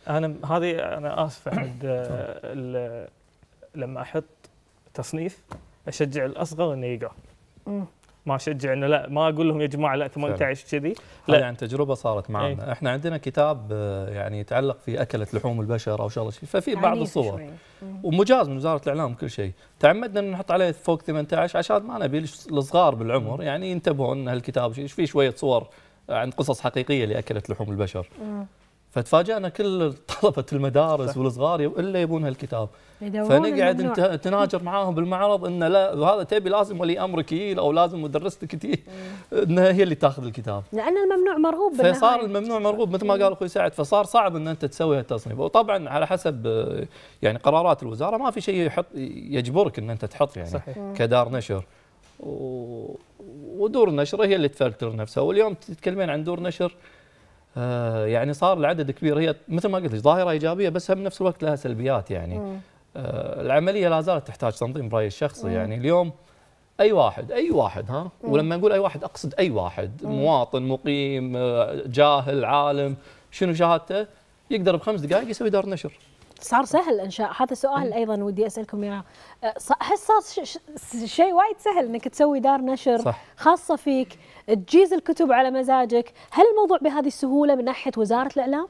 لا انا هذه انا اسف عند آه، لما احط تصنيف اشجع الاصغر انه يقرا ما اشجع انه لا ما اقول لهم يا جماعه لا 18 كذي لا عن يعني تجربه صارت معنا ايه؟ احنا عندنا كتاب آه، يعني يتعلق في اكله لحوم البشر او شغله شيء ففي بعض الصور ومجاز من وزاره الاعلام كل شيء تعمدنا ان نحط عليه فوق 18 عشان ما نبي الصغار بالعمر يعني ينتبهون ان هالكتاب ايش في شويه صور عن قصص حقيقيه اللي اكلت لحوم البشر فتفاجأنا كل طلبه المدارس والصغار الا يبون هالكتاب فنقعد نتناجر معاهم بالمعرض ان لا هذا تبي لازم ولي امرك يجي او لازم مدرستك تجي انها هي اللي تاخذ الكتاب لان الممنوع مرغوب فصار الممنوع مرغوب مثل ما قال اخوي سعد فصار صعب ان انت تسوي هالتصنيف وطبعا على حسب يعني قرارات الوزاره ما في شيء يحط يجبرك ان انت تحط يعني صحيح. كدار نشر و... ودور النشر هي اللي تفلتر نفسها واليوم تتكلمين عن دور نشر آه يعني صار العدد كبير هي مثل ما قلت ظاهره ايجابيه بس هم نفس الوقت لها سلبيات يعني آه العمليه لا زالت تحتاج تنظيم برايي الشخصي مم. يعني اليوم اي واحد اي واحد ها مم. ولما نقول اي واحد اقصد اي واحد مم. مواطن مقيم آه، جاهل عالم شنو شهادته يقدر بخمس دقائق يسوي دار نشر صار سهل انشاء هذا سؤال ايضا ودي اسالكم اياه احس صار شيء وايد سهل انك تسوي دار نشر صح. خاصه فيك تجيز الكتب على مزاجك هل الموضوع بهذه السهوله من ناحيه وزاره الاعلام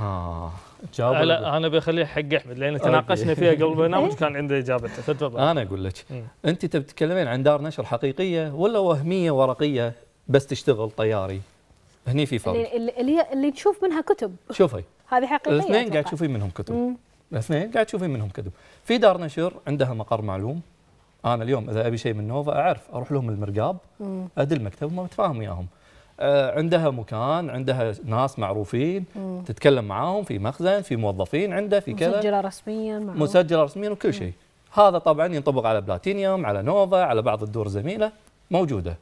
اه لا انا بخليه حق احمد لان تناقشنا فيها قبل البرنامج إيه؟ كان عنده اجابته فتفضل انا اقول لك انت تتكلمين عن دار نشر حقيقيه ولا وهميه ورقيه بس تشتغل طياري هني في فرق اللي اللي تشوف منها كتب شوفي هذه حقيقيه الاثنين قاعد تشوفين منهم كتب مم. اثنين قاعد تشوفين منهم كذب في دار نشر عندها مقر معلوم انا اليوم اذا ابي شيء من نوفا اعرف اروح لهم المرقاب ادي المكتب وما متفاهم وياهم آه، عندها مكان عندها ناس معروفين مم. تتكلم معاهم في مخزن في موظفين عنده في كذا مسجله رسميا معروف. مسجله رسميا وكل شيء هذا طبعا ينطبق على بلاتينيوم على نوفا على بعض الدور الزميله موجوده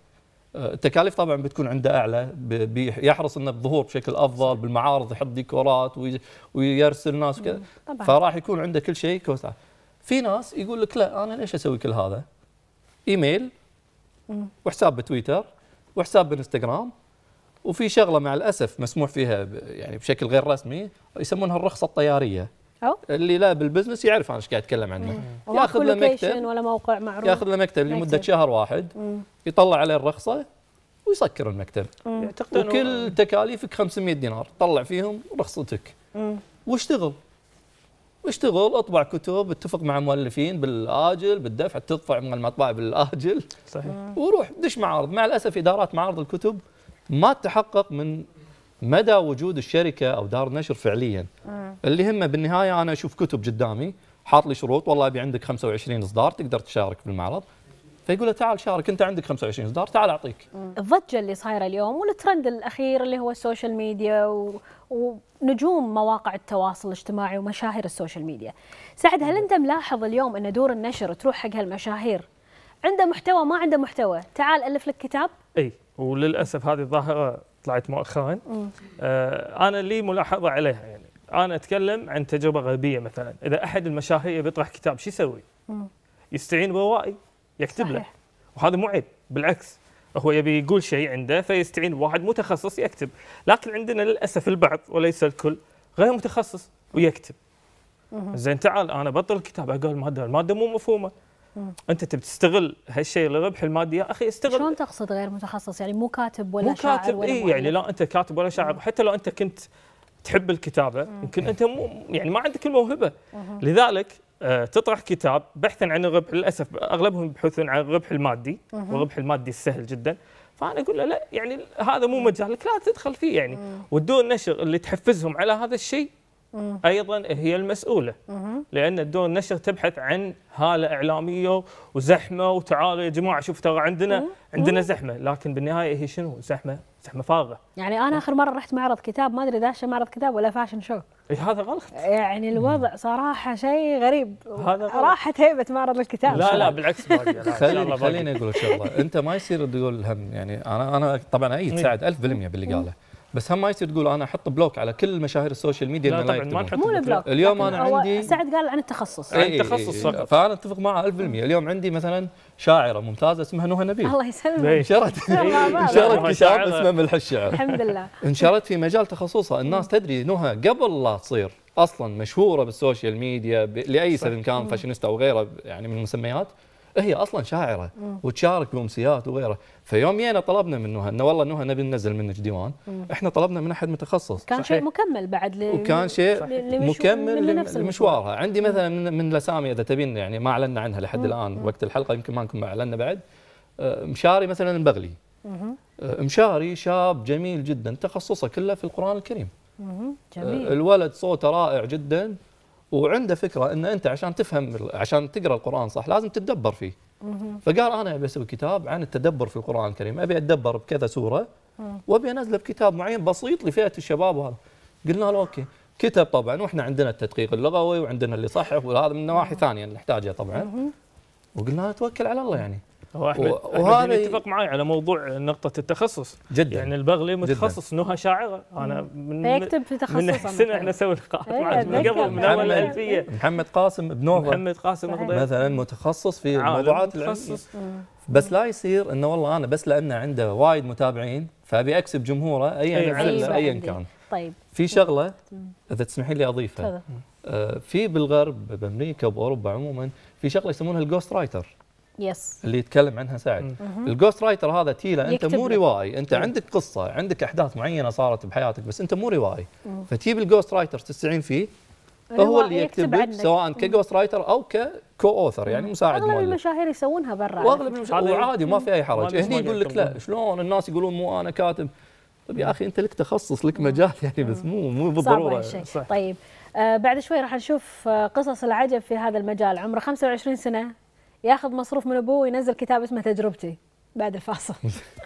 التكاليف طبعا بتكون عنده اعلى بيحرص انه بالظهور بشكل افضل بالمعارض يحط ديكورات ويرسل ناس وكذا فراح يكون عنده كل شيء كوسع في ناس يقول لك لا انا ليش اسوي كل هذا؟ ايميل وحساب بتويتر وحساب بالانستغرام وفي شغله مع الاسف مسموح فيها يعني بشكل غير رسمي يسمونها الرخصه الطياريه أو؟ اللي لا بالبزنس يعرف انا ايش قاعد اتكلم عنه ياخذ له مكتب ولا موقع معروف ياخذ له مكتب لمده شهر واحد مم. يطلع عليه الرخصه ويسكر المكتب يعتقد وكل تكاليفك 500 دينار طلع فيهم رخصتك مم. واشتغل واشتغل اطبع كتب اتفق مع مؤلفين بالاجل بالدفع تدفع من المطبعه بالاجل صحيح وروح دش معارض مع الاسف ادارات معارض الكتب ما تحقق من مدى وجود الشركه او دار نشر فعليا اللي هم بالنهايه انا اشوف كتب قدامي حاط لي شروط والله ابي عندك 25 اصدار تقدر تشارك بالمعرض فيقول له تعال شارك انت عندك 25 اصدار تعال اعطيك الضجه اللي صايره اليوم والترند الاخير اللي هو السوشيال ميديا و... ونجوم مواقع التواصل الاجتماعي ومشاهير السوشيال ميديا سعد هل انت ملاحظ اليوم ان دور النشر تروح حق هالمشاهير عنده محتوى ما عنده محتوى تعال الف لك كتاب اي وللاسف هذه الظاهره طلعت مؤخرا آه انا لي ملاحظه عليها يعني انا اتكلم عن تجربه غربيه مثلا اذا احد المشاهير بيطرح كتاب شو يسوي؟ يستعين بروائي يكتب صحيح. له وهذا مو عيب بالعكس هو يبي يقول شيء عنده فيستعين بواحد متخصص يكتب لكن عندنا للاسف البعض وليس الكل غير متخصص ويكتب زين تعال انا بطل الكتاب اقول الماده الماده مو مفهومه مم. انت تبي تستغل هالشيء لربح المادي يا اخي استغل شلون تقصد غير متخصص يعني مو كاتب ولا مو كاتب شاعر ولا إيه يعني لا انت كاتب ولا شاعر مم. حتى لو انت كنت تحب الكتابه مم. يمكن انت مو يعني ما عندك الموهبه مم. لذلك آه تطرح كتاب بحثا عن الربح للاسف اغلبهم يبحثون عن الربح المادي والربح المادي السهل جدا فانا اقول له لا يعني هذا مو مجالك لا تدخل فيه يعني ودون النشر اللي تحفزهم على هذا الشيء ايضا هي المسؤوله لان الدور النشر تبحث عن هاله اعلاميه وزحمه وتعالوا يا جماعه شوف ترى عندنا عندنا زحمه لكن بالنهايه هي شنو زحمه زحمه فارغه يعني انا اخر مره رحت معرض كتاب ما ادري داشه معرض كتاب ولا فاشن شو إيه هذا غلط يعني الوضع صراحه شيء غريب هذا غلط. راحت هيبه معرض الكتاب لا لا بالعكس خليني خليني اقول لك شغله انت ما يصير تقول هم يعني انا انا طبعا ايد سعد 1000% باللي قاله بس هم ما يصير تقول انا احط بلوك على كل مشاهير السوشيال ميديا لا طبعا ما نحط مو البلوك اليوم انا عندي سعد قال عن التخصص عن إيه، إيه، التخصص فقط إيه. فانا اتفق معه 1000% اليوم عندي مثلا شاعره ممتازه اسمها نهى نبيل الله يسلمك انشرت انشرت كتاب اسمه ملح الشعر الحمد لله انشرت في مجال تخصصها الناس تدري نهى قبل لا تصير اصلا مشهوره بالسوشيال ميديا لاي سبب كان فاشينيستا او غيره يعني من المسميات هي اصلا شاعره وتشارك بامسيات وغيره فيوم جينا طلبنا منها انه والله نهى نبي ننزل منك ديوان احنا طلبنا من احد متخصص كان شيء مكمل بعد ل... وكان شيء مكمل لمشوارها عندي مثلا من الاسامي اذا تبين يعني ما اعلنا عنها لحد الان وقت الحلقه يمكن ما نكون اعلنا بعد آه، مشاري مثلا البغلي آه، مشاري شاب جميل جدا تخصصه كله في القران الكريم جميل. آه، الولد صوته رائع جدا وعنده فكره ان انت عشان تفهم عشان تقرا القران صح لازم تتدبر فيه فقال انا ابي اسوي كتاب عن التدبر في القران الكريم ابي اتدبر بكذا سوره وابي انزله بكتاب معين بسيط لفئه الشباب وهذا قلنا له اوكي كتب طبعا واحنا عندنا التدقيق اللغوي وعندنا اللي يصحح وهذا من نواحي ثانيه نحتاجها طبعا وقلنا توكل على الله يعني هو احمد, يتفق يعني معي على موضوع نقطه التخصص جدا يعني البغلي متخصص نهى شاعره انا من يكتب في تخصصه من احنا نسوي لقاءات إيه، من قبل من اول الالفيه محمد قاسم بنوفا محمد قاسم مثلا متخصص في الموضوعات متخصص بس لا يصير انه والله انا بس لانه عنده وايد متابعين فابي اكسب جمهوره ايا إيه، ايا كان طيب في شغله اذا تسمحي لي اضيفها آه، في بالغرب بامريكا وباوروبا عموما في شغله يسمونها الجوست رايتر يس اللي يتكلم عنها سعد الجوست رايتر هذا تيلا انت مو روائي انت عندك قصه عندك احداث معينه صارت بحياتك بس انت مو روائي فتجيب الجوست رايتر تستعين فيه فهو اللي يكتب لك سواء كجوست رايتر او ككو اوثر يعني مساعد اغلب المشاهير يسوونها برا واغلب المشاهير وعادي ما في اي حرج هني يقول لك لا شلون الناس يقولون مو انا كاتب طيب يا اخي انت لك تخصص لك مجال يعني بس مو مو بالضروره صح. طيب آه بعد شوي راح نشوف آه، قصص العجب في هذا المجال عمره 25 سنه ياخذ مصروف من ابوه وينزل كتاب اسمه تجربتي بعد الفاصل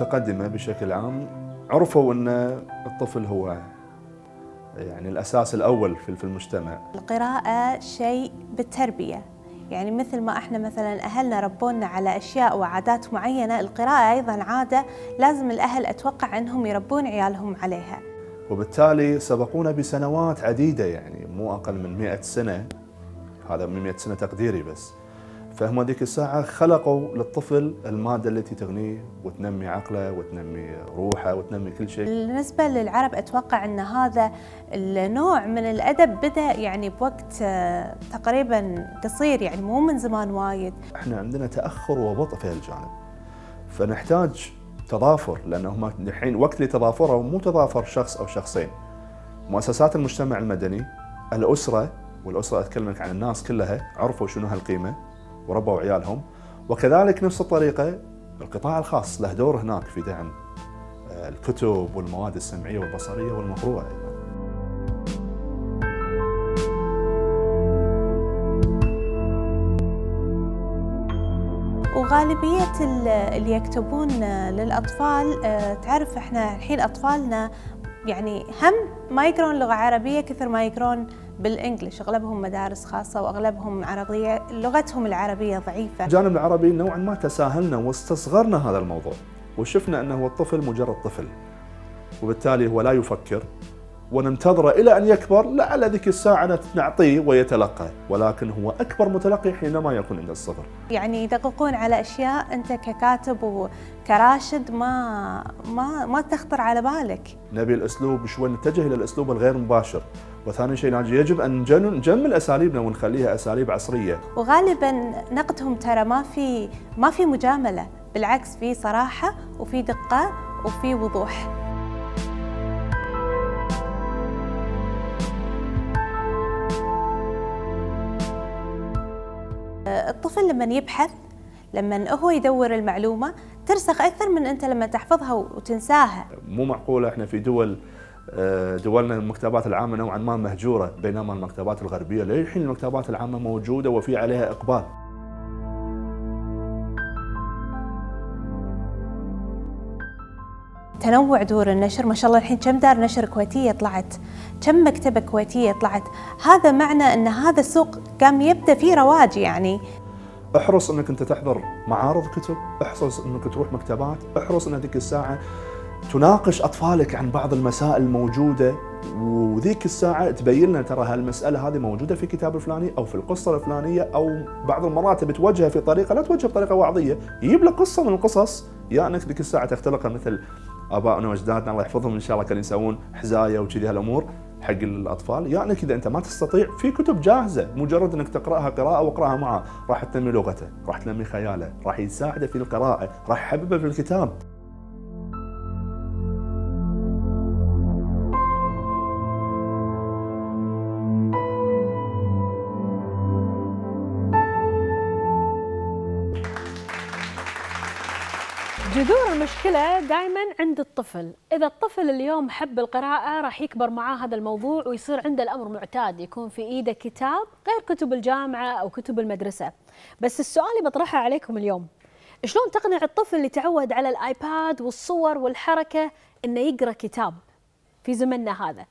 المتقدمه بشكل عام عرفوا ان الطفل هو يعني الاساس الاول في المجتمع. القراءه شيء بالتربيه، يعني مثل ما احنا مثلا اهلنا ربونا على اشياء وعادات معينه، القراءه ايضا عاده لازم الاهل اتوقع انهم يربون عيالهم عليها. وبالتالي سبقونا بسنوات عديده يعني مو اقل من 100 سنه هذا من 100 سنه تقديري بس. فهم ذيك الساعة خلقوا للطفل المادة التي تغنيه وتنمي عقله وتنمي روحه وتنمي كل شيء بالنسبة للعرب أتوقع أن هذا النوع من الأدب بدأ يعني بوقت آه، تقريبا قصير يعني مو من زمان وايد احنا عندنا تأخر وبطء في هالجانب فنحتاج تضافر لأن هم الحين وقت اللي مو تضافر شخص أو شخصين مؤسسات المجتمع المدني الأسرة والأسرة أتكلمك عن الناس كلها عرفوا شنو هالقيمة وربوا عيالهم وكذلك نفس الطريقة القطاع الخاص له دور هناك في دعم آه، الكتب والمواد السمعية والبصرية والمقروءة أيضا وغالبية اللي يكتبون للأطفال آه، تعرف احنا الحين أطفالنا يعني هم ما يقرون لغة عربية كثر ما يقرون بالانجلش اغلبهم مدارس خاصه واغلبهم عربيه لغتهم العربيه ضعيفه الجانب العربي نوعا ما تساهلنا واستصغرنا هذا الموضوع وشفنا انه الطفل مجرد طفل وبالتالي هو لا يفكر وننتظره الى ان يكبر لعل ذيك الساعه نعطيه ويتلقى ولكن هو اكبر متلقي حينما يكون عند الصغر. يعني يدققون على اشياء انت ككاتب وكراشد ما ما ما تخطر على بالك. نبي الاسلوب شوي نتجه الى الاسلوب الغير مباشر، وثاني شيء يجب ان نجمل اساليبنا ونخليها اساليب عصريه وغالبا نقدهم ترى ما في ما في مجامله بالعكس في صراحه وفي دقه وفي وضوح الطفل لما يبحث لما هو يدور المعلومه ترسخ اكثر من انت لما تحفظها وتنساها مو معقوله احنا في دول آه، دولنا المكتبات العامه نوعا ما مهجوره بينما المكتبات الغربيه للحين المكتبات العامه موجوده وفي عليها اقبال. تنوع دور النشر ما شاء الله الحين كم دار نشر كويتية طلعت كم مكتبة كويتية طلعت هذا معنى أن هذا السوق قام يبدأ فيه رواج يعني احرص أنك أنت تحضر معارض كتب احرص أنك تروح مكتبات احرص أن هذيك الساعة تناقش اطفالك عن بعض المسائل الموجوده وذيك الساعه تبين لنا ترى هالمساله هذه موجوده في الكتاب الفلاني او في القصه الفلانيه او بعض المرات بتوجهها في طريقه لا توجه بطريقه وعظيه، يجيب لك قصه من القصص يا يعني انك ذيك الساعه تختلقها مثل ابائنا واجدادنا الله يحفظهم ان شاء الله كانوا يسوون حزايه وكذي هالامور حق الاطفال يا يعني اذا انت ما تستطيع في كتب جاهزه مجرد انك تقراها قراءه واقراها معه راح تنمي لغته راح تنمي خياله راح يساعده في القراءه راح يحببه في الكتاب جذور المشكلة دائما عند الطفل إذا الطفل اليوم حب القراءة راح يكبر معاه هذا الموضوع ويصير عنده الأمر معتاد يكون في إيده كتاب غير كتب الجامعة أو كتب المدرسة بس السؤال اللي بطرحه عليكم اليوم شلون تقنع الطفل اللي تعود على الآيباد والصور والحركة إنه يقرأ كتاب في زمننا هذا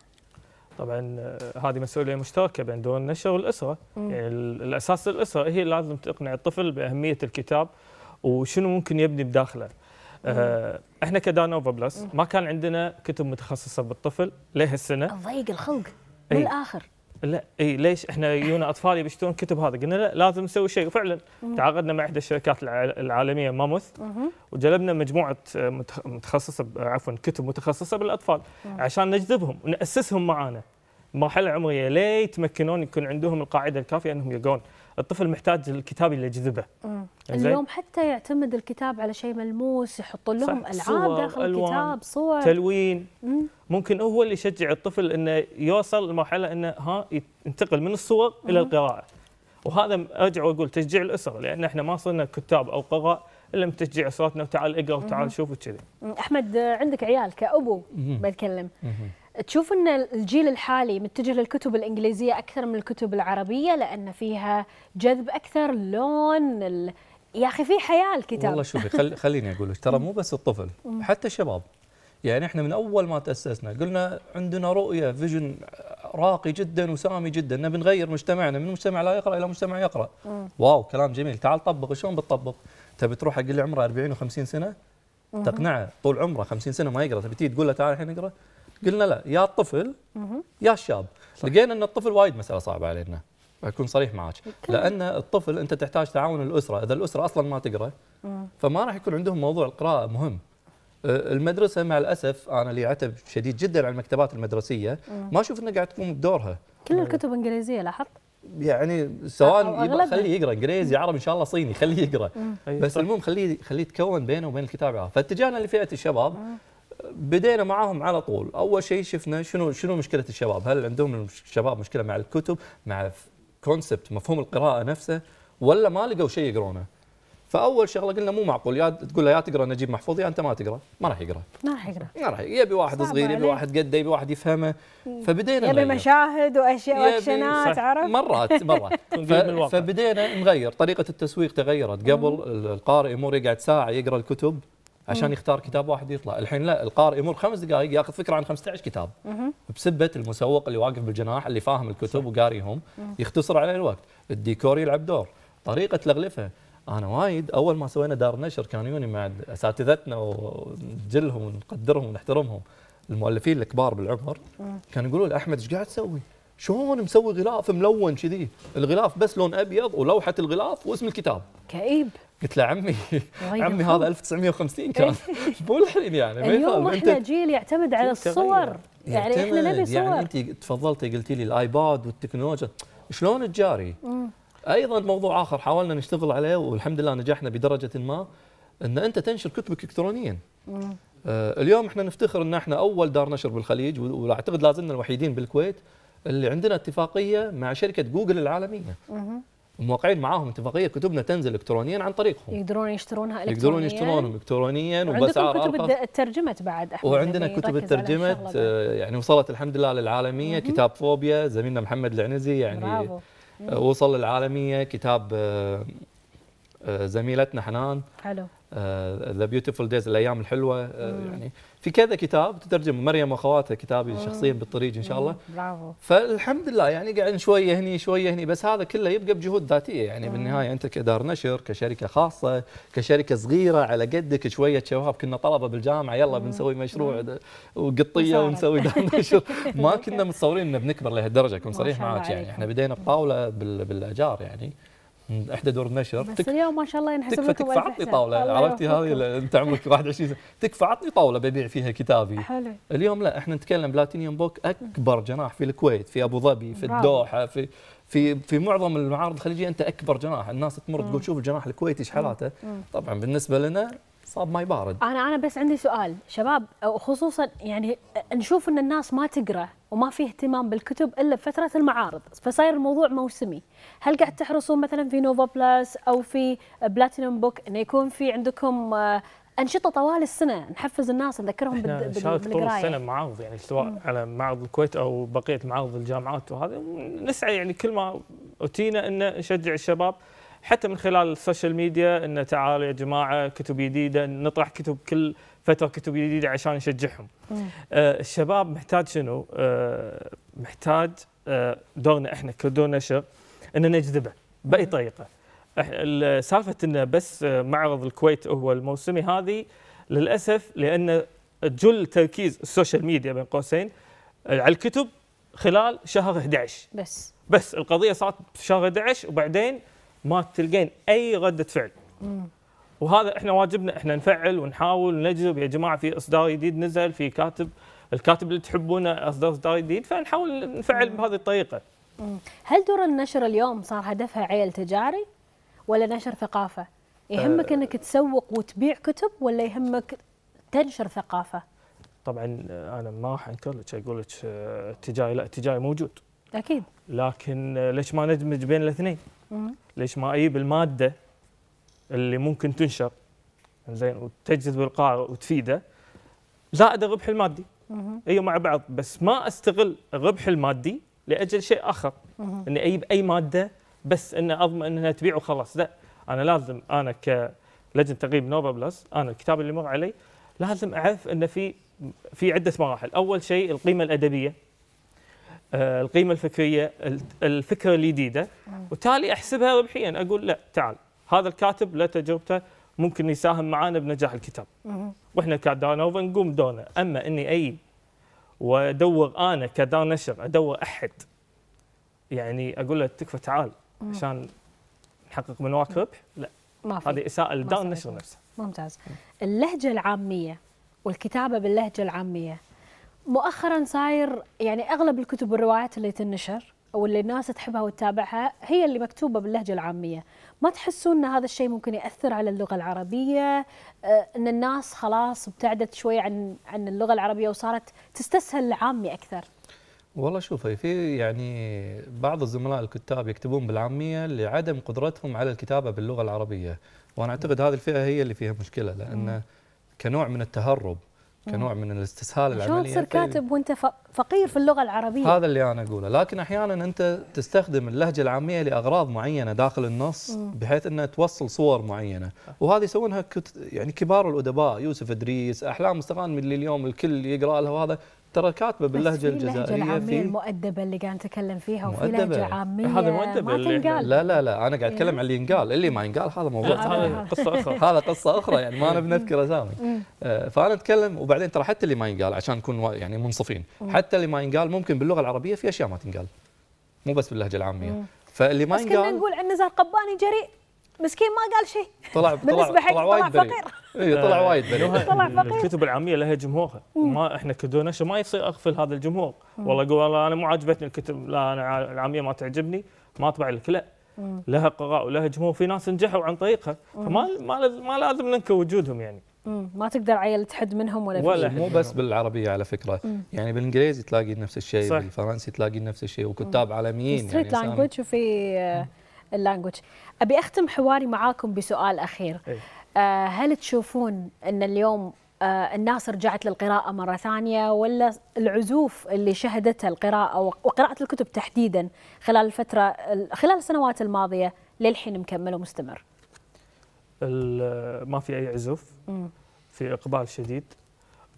طبعا آه، هذه مسؤوليه مشتركه بين دور النشر والاسره مم. يعني الاساس الاسره هي لازم تقنع الطفل باهميه الكتاب وشنو ممكن يبني بداخله آه احنا كدانوفا بلس ما كان عندنا كتب متخصصه بالطفل لهالسنه ضيق الخلق من إيه. الاخر لا اي ليش احنا يجونا اطفال يشترون كتب هذا قلنا لا لازم نسوي شيء وفعلا تعاقدنا مع احدى الشركات العالميه ماموث وجلبنا مجموعه آه، متخصصه عفوا كتب متخصصه بالاطفال عشان نجذبهم وناسسهم معانا مرحله عمريه ليه يتمكنون يكون عندهم القاعده الكافيه انهم يلقون الطفل محتاج الكتاب اللي يجذبه يعني اليوم حتى يعتمد الكتاب على شيء ملموس يحط لهم العاب داخل الكتاب صور تلوين ممكن هو اللي يشجع الطفل انه يوصل لمرحله انه ها ينتقل من الصور الى القراءه وهذا ارجع واقول تشجيع الاسر لان احنا ما صرنا كتاب او قراء الا من تشجيع اسرتنا وتعال اقرا وتعال شوف وكذي. احمد عندك عيال كابو بتكلم تشوف ان الجيل الحالي متجه للكتب الانجليزيه اكثر من الكتب العربيه لان فيها جذب اكثر لون ال... يا اخي في حياه الكتاب والله شوفي خل... خليني اقول لك ترى مو بس الطفل حتى الشباب يعني احنا من اول ما تاسسنا قلنا عندنا رؤيه فيجن راقي جدا وسامي جدا نبي نغير مجتمعنا من مجتمع لا يقرا الى مجتمع يقرا واو كلام جميل تعال طبق شلون بتطبق تبي تروح حق اللي عمره 40 و50 سنه تقنعه طول عمره 50 سنه ما يقرا تبي تقول له تعال الحين اقرا قلنا لا يا الطفل يا الشاب لقينا ان الطفل وايد مساله صعبه علينا اكون صريح معك لان الطفل انت تحتاج تعاون الاسره اذا الاسره اصلا ما تقرا فما راح يكون عندهم موضوع القراءه مهم المدرسه مع الاسف انا لي عتب شديد جدا على المكتبات المدرسيه ما اشوف انها قاعد تقوم بدورها كل الكتب انجليزيه لاحظت يعني سواء خليه يقرا انجليزي عربي ان شاء الله صيني خليه يقرا بس المهم خليه خليه يتكون بينه وبين الكتاب فاتجهنا لفئه الشباب بدينا معاهم على طول اول شيء شفنا شنو شنو مشكله الشباب هل عندهم الشباب مشكله مع الكتب مع كونسبت مفهوم القراءه نفسه ولا ما لقوا شيء يقرونه فاول شغله قلنا مو معقول يا تقول له يا تقرا نجيب محفوظ يا انت ما تقرا ما راح يقرا ما راح يقرا ما راح يبي واحد صغير يبي واحد قده يبي واحد يفهمه فبدينا يبي نغير. مشاهد واشياء واكشنات عرفت مرات مرات فبدينا نغير طريقه التسويق تغيرت قبل القارئ يمر يقعد ساعه يقرا الكتب عشان يختار كتاب واحد يطلع الحين لا القارئ يمر خمس دقائق ياخذ فكره عن 15 كتاب بسبه المسوق اللي واقف بالجناح اللي فاهم الكتب وقاريهم يختصر عليه الوقت الديكور يلعب دور طريقه الاغلفه انا وايد اول ما سوينا دار نشر كان يوني مع اساتذتنا ونجلهم ونقدرهم ونحترمهم المؤلفين الكبار بالعمر كانوا يقولوا لي احمد ايش قاعد تسوي؟ شلون مسوي غلاف ملون كذي الغلاف بس لون ابيض ولوحه الغلاف واسم الكتاب كئيب قلت له عمي عمي هذا 1950 كان مو إيه. الحين يعني اليوم احنا جيل يعتمد على الصور يعني احنا نبي يعني صور يعني انت تفضلتي قلتي لي الايباد والتكنولوجيا شلون تجاري؟ ايضا موضوع اخر حاولنا نشتغل عليه والحمد لله نجحنا بدرجه ما ان انت تنشر كتبك الكترونيا. آه اليوم احنا نفتخر ان احنا اول دار نشر بالخليج واعتقد لازلنا الوحيدين بالكويت اللي عندنا اتفاقيه مع شركه جوجل العالميه. وموقعين معاهم اتفاقيه كتبنا تنزل الكترونيا عن طريقهم يقدرون يشترونها الكترونيا يقدرون يشترونهم الكترونيا وباسعار عندكم كتب ترجمت بعد احمد وعندنا كتب ترجمت آه، يعني وصلت الحمد لله للعالميه مم. كتاب فوبيا زميلنا محمد العنزي يعني برافو. آه، وصل للعالميه كتاب آه، زميلتنا حنان حلو ذا بيوتيفول دايز الايام الحلوه مم. يعني في كذا كتاب تترجم مريم واخواتها كتابي شخصيا بالطريق ان شاء الله أمم، برافو فالحمد لله يعني قاعد شويه هني شويه هني بس هذا كله يبقى بجهود ذاتيه يعني أمم. بالنهايه انت كدار نشر كشركه خاصه كشركه صغيره على قدك شويه شباب كنا طلبه بالجامعه يلا أمم. بنسوي مشروع وقطيه ونسوي دار نشر ما كنا متصورين ان بنكبر لهالدرجه اكون صريح معك يعني احنا بدينا بطاوله بالاجار يعني احدى دور النشر بس تك... اليوم ما شاء الله ينحسب لكم تكفى عطني طاوله عرفتي هذه انت عمرك 21 سنه تكفى عطني طاوله ببيع فيها كتابي حلو اليوم لا احنا نتكلم بلاتينيوم بوك اكبر جناح في الكويت في ابو ظبي في الدوحه في في في معظم المعارض الخليجيه انت اكبر جناح الناس تمر تقول شوف الجناح الكويتي ايش حالاته طبعا بالنسبه لنا صاب ماي بارد انا انا بس عندي سؤال شباب خصوصا يعني نشوف ان الناس ما تقرا وما في اهتمام بالكتب الا بفتره المعارض فصاير الموضوع موسمي هل قاعد تحرصون مثلا في نوفا بلاس او في بلاتينوم بوك انه يكون في عندكم آه، انشطه طوال السنه نحفز الناس نذكرهم بال... بال... طول السنه معارض يعني سواء على معرض الكويت او بقيه معارض الجامعات وهذا نسعى يعني كل ما اتينا ان نشجع الشباب حتى من خلال السوشيال ميديا انه تعالوا يا جماعه كتب جديده نطرح كتب كل فتره كتب جديده عشان نشجعهم. آه الشباب محتاج شنو؟ آه محتاج آه دورنا احنا كدور نشر ان نجذبه باي طريقه. سالفه انه بس آه، معرض الكويت هو الموسمي هذه للاسف لان جل تركيز السوشيال ميديا بين قوسين على الكتب خلال شهر 11 بس بس القضيه صارت في شهر 11 وبعدين ما تلقين اي رده فعل وهذا احنا واجبنا احنا نفعل ونحاول ونجذب يا جماعه في اصدار جديد نزل في كاتب الكاتب اللي تحبونه اصدر اصدار جديد فنحاول نفعل بهذه الطريقه. هل دور النشر اليوم صار هدفها عيل تجاري ولا نشر ثقافه؟ يهمك آه. انك تسوق وتبيع كتب ولا يهمك تنشر ثقافه؟ طبعا انا ما راح انكر لك اقول لك التجاري لا التجاري موجود. اكيد. لكن ليش ما ندمج بين الاثنين؟ ليش ما اجيب الماده اللي ممكن تنشر زين وتجذب القارئ وتفيده زائد الربح المادي هي أيوة، مع بعض بس ما استغل الربح المادي لاجل شيء اخر اني اجيب اي ماده بس اني اضمن انها تبيع وخلاص لا انا لازم انا كلجنه تقييم نوبا بلس انا الكتاب اللي مر علي لازم اعرف ان في في عده مراحل اول شيء القيمه الادبيه آه، القيمه الفكريه الفكره الجديده وتالي احسبها ربحيا اقول لا تعال هذا الكاتب له تجربته ممكن يساهم معانا بنجاح الكتاب واحنا كدانوفا نقوم دونه اما اني اي وادور انا كدار نشر ادور احد يعني اقول له تكفى تعال عشان نحقق من وراك ربح لا ما في. هذه اساءه لدار النشر نفسه ممتاز اللهجه العاميه والكتابه باللهجه العاميه مؤخرا صاير يعني اغلب الكتب والروايات اللي تنشر او اللي الناس تحبها وتتابعها هي اللي مكتوبه باللهجه العاميه، ما تحسون ان هذا الشيء ممكن ياثر على اللغه العربيه؟ آه، ان الناس خلاص ابتعدت شوي عن عن اللغه العربيه وصارت تستسهل العامي اكثر. والله شوفي في يعني بعض الزملاء الكتاب يكتبون بالعاميه لعدم قدرتهم على الكتابه باللغه العربيه، وانا اعتقد هذه الفئه هي اللي فيها مشكله لان كنوع من التهرب كنوع من الاستسهال العملي شلون تصير كاتب وانت فقير في اللغه العربيه هذا اللي انا اقوله لكن احيانا انت تستخدم اللهجه العاميه لاغراض معينه داخل النص بحيث انها توصل صور معينه وهذه يسوونها يعني كبار الادباء يوسف ادريس احلام استغان من اللي اليوم الكل يقرا لها وهذا ترى كاتبه باللهجه الجزائريه اللهجه العاميه المؤدبه اللي قاعد نتكلم فيها وفي لهجه عاميه هذا مؤدبه ما تنقال لا لا لا انا قاعد اتكلم إيه. عن اللي ينقال اللي ما ينقال هذا موضوع هذا آه، آه. قصه اخرى هذا قصه اخرى يعني ما انا بنذكر اسامي آه، فانا اتكلم وبعدين ترى حتى اللي ما ينقال عشان نكون يعني منصفين حتى اللي ما ينقال ممكن باللغه العربيه في اشياء ما تنقال مو بس باللهجه العاميه فاللي ما ينقال بس كنا نقول عن نزار قباني جريء مسكين ما قال شيء طلع بالنسبه حق طلع وايد فقير اي طلع آه، وايد طلع فقير الكتب العاميه لها جمهورها ما احنا كدونش ما يصير اغفل هذا الجمهور والله اقول والله انا مو عجبتني الكتب لا انا العاميه ما تعجبني ما اطبع لك لا لها قراء ولها جمهور في ناس نجحوا عن طريقها فما ما ما لازم ننكر وجودهم يعني ما تقدر عيل تحد منهم ولا, ولا مو بس بالعربيه على فكره مم. يعني بالانجليزي تلاقي نفس الشيء صح. بالفرنسي تلاقي نفس الشيء وكتاب عالميين يعني لانجوج وفي آه، اللانجوج ابي اختم حواري معاكم بسؤال اخير أي. آه، هل تشوفون ان اليوم آه، الناس رجعت للقراءة مرة ثانية ولا العزوف اللي شهدتها القراءة وقراءة الكتب تحديدا خلال الفترة خلال السنوات الماضية للحين مكمل ومستمر ما في أي عزوف في إقبال شديد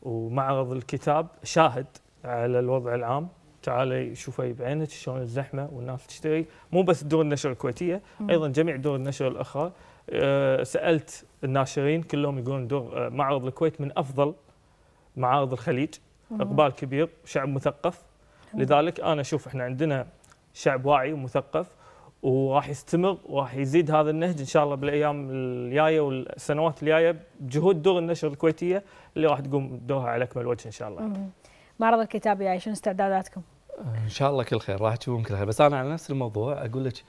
ومعرض الكتاب شاهد على الوضع العام تعالي شوفي بعينك شلون الزحمه والناس تشتري مو بس دور النشر الكويتيه ايضا جميع دور النشر الاخرى آه، سالت الناشرين كلهم يقولون دور آه، معرض الكويت من افضل معارض الخليج اقبال كبير شعب مثقف لذلك انا اشوف احنا عندنا شعب واعي ومثقف وراح يستمر وراح يزيد هذا النهج ان شاء الله بالايام الجايه والسنوات الجايه بجهود دور النشر الكويتيه اللي راح تقوم دورها على اكمل وجه ان شاء الله. معرض الكتاب جاي شنو استعداداتكم؟ ان شاء الله كل خير راح تشوفون كل خير بس انا على نفس الموضوع اقول لك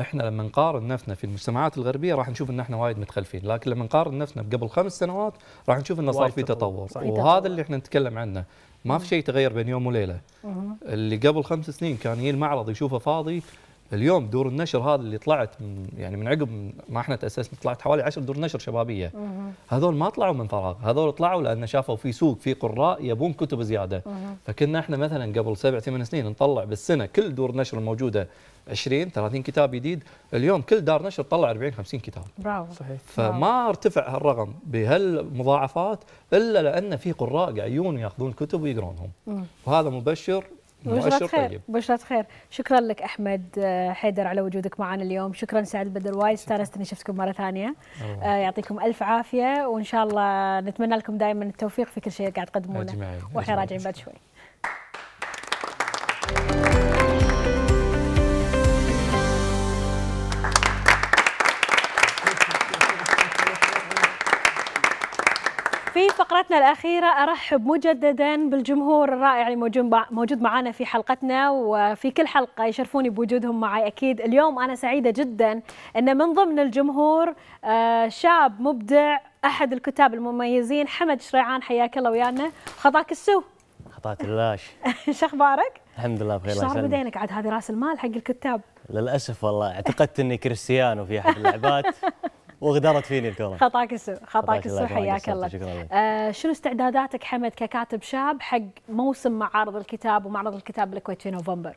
احنا لما نقارن نفسنا في المجتمعات الغربيه راح نشوف ان احنا وايد متخلفين، لكن لما نقارن نفسنا بقبل خمس سنوات راح نشوف انه صار في تطور, تطور. وهذا اللي احنا نتكلم عنه، ما في شيء تغير بين يوم وليله. اللي قبل خمس سنين كان يجي المعرض يشوفه فاضي اليوم دور النشر هذا اللي طلعت من يعني من عقب ما احنا تاسسنا طلعت حوالي 10 دور نشر شبابيه هذول ما طلعوا من فراغ هذول طلعوا لان شافوا في سوق في قراء يبون كتب زياده فكنا احنا مثلا قبل سبع ثمان سنين نطلع بالسنه كل دور نشر الموجوده 20 30 كتاب جديد اليوم كل دار نشر طلع 40 50 كتاب برافو صحيح فما ارتفع هالرقم بهالمضاعفات الا لان في قراء قاعد يجون ياخذون كتب ويقرونهم وهذا مبشر مؤشر خير. طيب خير شكرا لك أحمد آه، حيدر على وجودك معنا اليوم شكرا سعد بدر وايد استانست اني شفتكم مرة ثانية آه يعطيكم ألف عافية وإن شاء الله نتمنى لكم دائما التوفيق في كل شيء قاعد تقدمونه وإحنا راجعين بعد شوي في فقرتنا الأخيرة أرحب مجددا بالجمهور الرائع اللي موجود معنا في حلقتنا وفي كل حلقة يشرفوني بوجودهم معي أكيد اليوم أنا سعيدة جدا أن من ضمن الجمهور آه، شاب مبدع أحد الكتاب المميزين حمد شريعان حياك الله ويانا خطاك السو خطاك اللاش شو أخبارك؟ الحمد لله بخير الله صار بدينك عاد هذه راس المال حق الكتاب للأسف والله اعتقدت أني كريستيانو في أحد اللعبات وغدرت فيني الكره خطاك السوء خطاك السوء حياك الله آه شنو استعداداتك حمد ككاتب شاب حق موسم معارض الكتاب ومعرض الكتاب بالكويت في نوفمبر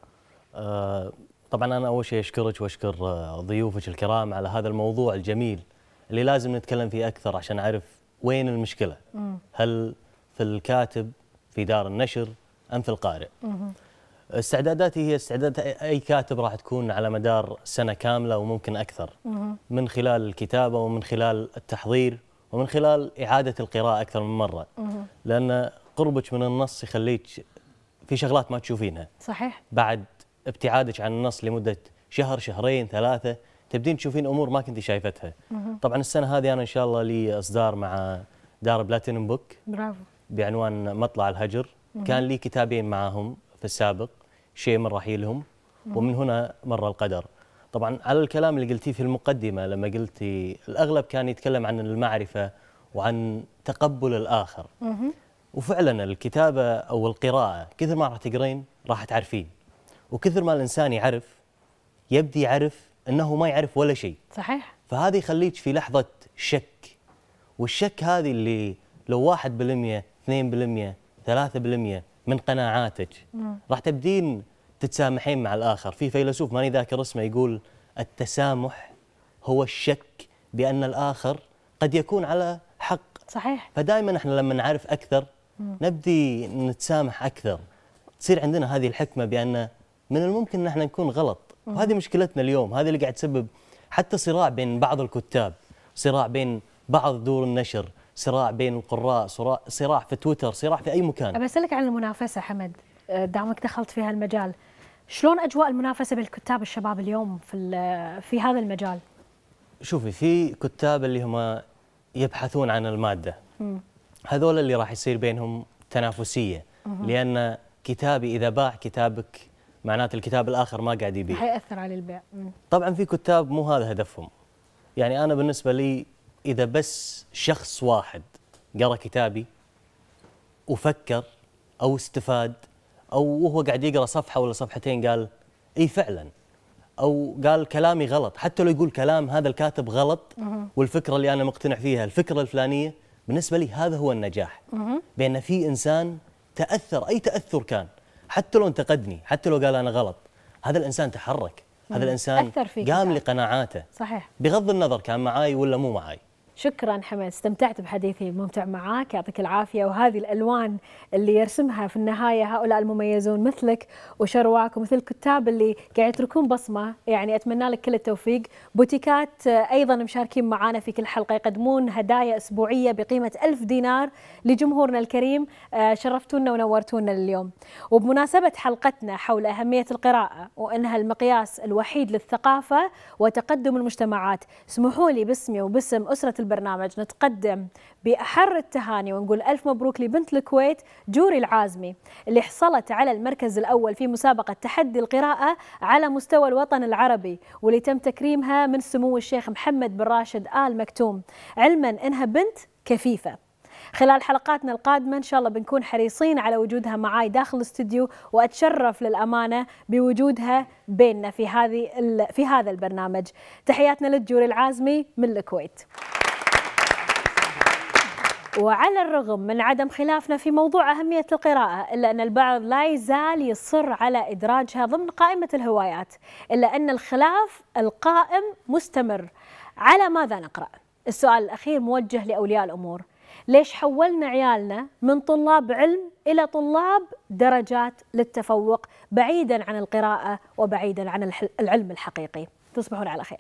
آه طبعا انا اول شيء اشكرك واشكر آه، ضيوفك الكرام على هذا الموضوع الجميل اللي لازم نتكلم فيه اكثر عشان اعرف وين المشكله هل في الكاتب في دار النشر ام في القارئ استعداداتي هي استعدادات اي كاتب راح تكون على مدار سنه كامله وممكن اكثر من خلال الكتابه ومن خلال التحضير ومن خلال اعاده القراءه اكثر من مره لان قربك من النص يخليك في شغلات ما تشوفينها صحيح بعد ابتعادك عن النص لمده شهر شهرين ثلاثه تبدين تشوفين امور ما كنت شايفتها طبعا السنه هذه انا ان شاء الله لي اصدار مع دار بلاتينم بوك برافو بعنوان مطلع الهجر كان لي كتابين معاهم في السابق شيء من رحيلهم ومن هنا مر القدر طبعا على الكلام اللي قلتيه في المقدمة لما قلتي الأغلب كان يتكلم عن المعرفة وعن تقبل الآخر وفعلا الكتابة أو القراءة كثر ما راح تقرين راح تعرفين وكثر ما الإنسان يعرف يبدي يعرف أنه ما يعرف ولا شيء صحيح فهذه يخليك في لحظة شك والشك هذه اللي لو واحد بالمية 2% 3% من قناعاتك راح تبدين تتسامحين مع الآخر في فيلسوف ماني ذاكر اسمه يقول التسامح هو الشك بأن الآخر قد يكون على حق صحيح فدائما احنا لما نعرف أكثر نبدي نتسامح أكثر تصير عندنا هذه الحكمة بأن من الممكن أن احنا نكون غلط وهذه مشكلتنا اليوم هذا اللي قاعد تسبب حتى صراع بين بعض الكتاب صراع بين بعض دور النشر صراع بين القراء صراع, صراع في تويتر صراع في أي مكان أبى أسألك عن المنافسة حمد أه، دامك دخلت في هالمجال شلون اجواء المنافسه بين الكتاب الشباب اليوم في في هذا المجال؟ شوفي في كتاب اللي هم يبحثون عن الماده هذول اللي راح يصير بينهم تنافسيه لان كتابي اذا باع كتابك معناته الكتاب الاخر ما قاعد يبيع حيأثر على البيع طبعا في كتاب مو هذا هدفهم يعني انا بالنسبه لي اذا بس شخص واحد قرا كتابي وفكر او استفاد او وهو قاعد يقرا صفحه ولا صفحتين قال اي فعلا او قال كلامي غلط حتى لو يقول كلام هذا الكاتب غلط والفكره اللي انا مقتنع فيها الفكره الفلانيه بالنسبه لي هذا هو النجاح بان في انسان تاثر اي تاثر كان حتى لو انتقدني حتى لو قال انا غلط هذا الانسان تحرك هذا الانسان أثر قام لقناعاته صحيح بغض النظر كان معاي ولا مو معاي شكرا حمد استمتعت بحديثي ممتع معاك يعطيك العافية وهذه الألوان اللي يرسمها في النهاية هؤلاء المميزون مثلك وشرواك ومثل الكتاب اللي قاعد يتركون بصمة يعني أتمنى لك كل التوفيق بوتيكات أيضا مشاركين معنا في كل حلقة يقدمون هدايا أسبوعية بقيمة ألف دينار لجمهورنا الكريم آه، شرفتونا ونورتونا اليوم وبمناسبة حلقتنا حول أهمية القراءة وأنها المقياس الوحيد للثقافة وتقدم المجتمعات اسمحوا لي باسمي وباسم أسرة البرنامج نتقدم بأحر التهاني ونقول ألف مبروك لبنت الكويت جوري العازمي اللي حصلت على المركز الأول في مسابقة تحدي القراءة على مستوى الوطن العربي واللي تم تكريمها من سمو الشيخ محمد بن راشد آل مكتوم علما أنها بنت كفيفة خلال حلقاتنا القادمة إن شاء الله بنكون حريصين على وجودها معاي داخل الاستوديو وأتشرف للأمانة بوجودها بيننا في هذه في هذا البرنامج تحياتنا للجوري العازمي من الكويت وعلى الرغم من عدم خلافنا في موضوع أهمية القراءة إلا أن البعض لا يزال يصر على إدراجها ضمن قائمة الهوايات إلا أن الخلاف القائم مستمر على ماذا نقرأ؟ السؤال الأخير موجه لأولياء الأمور ليش حولنا عيالنا من طلاب علم إلى طلاب درجات للتفوق بعيدا عن القراءة وبعيدا عن العلم الحقيقي تصبحون على خير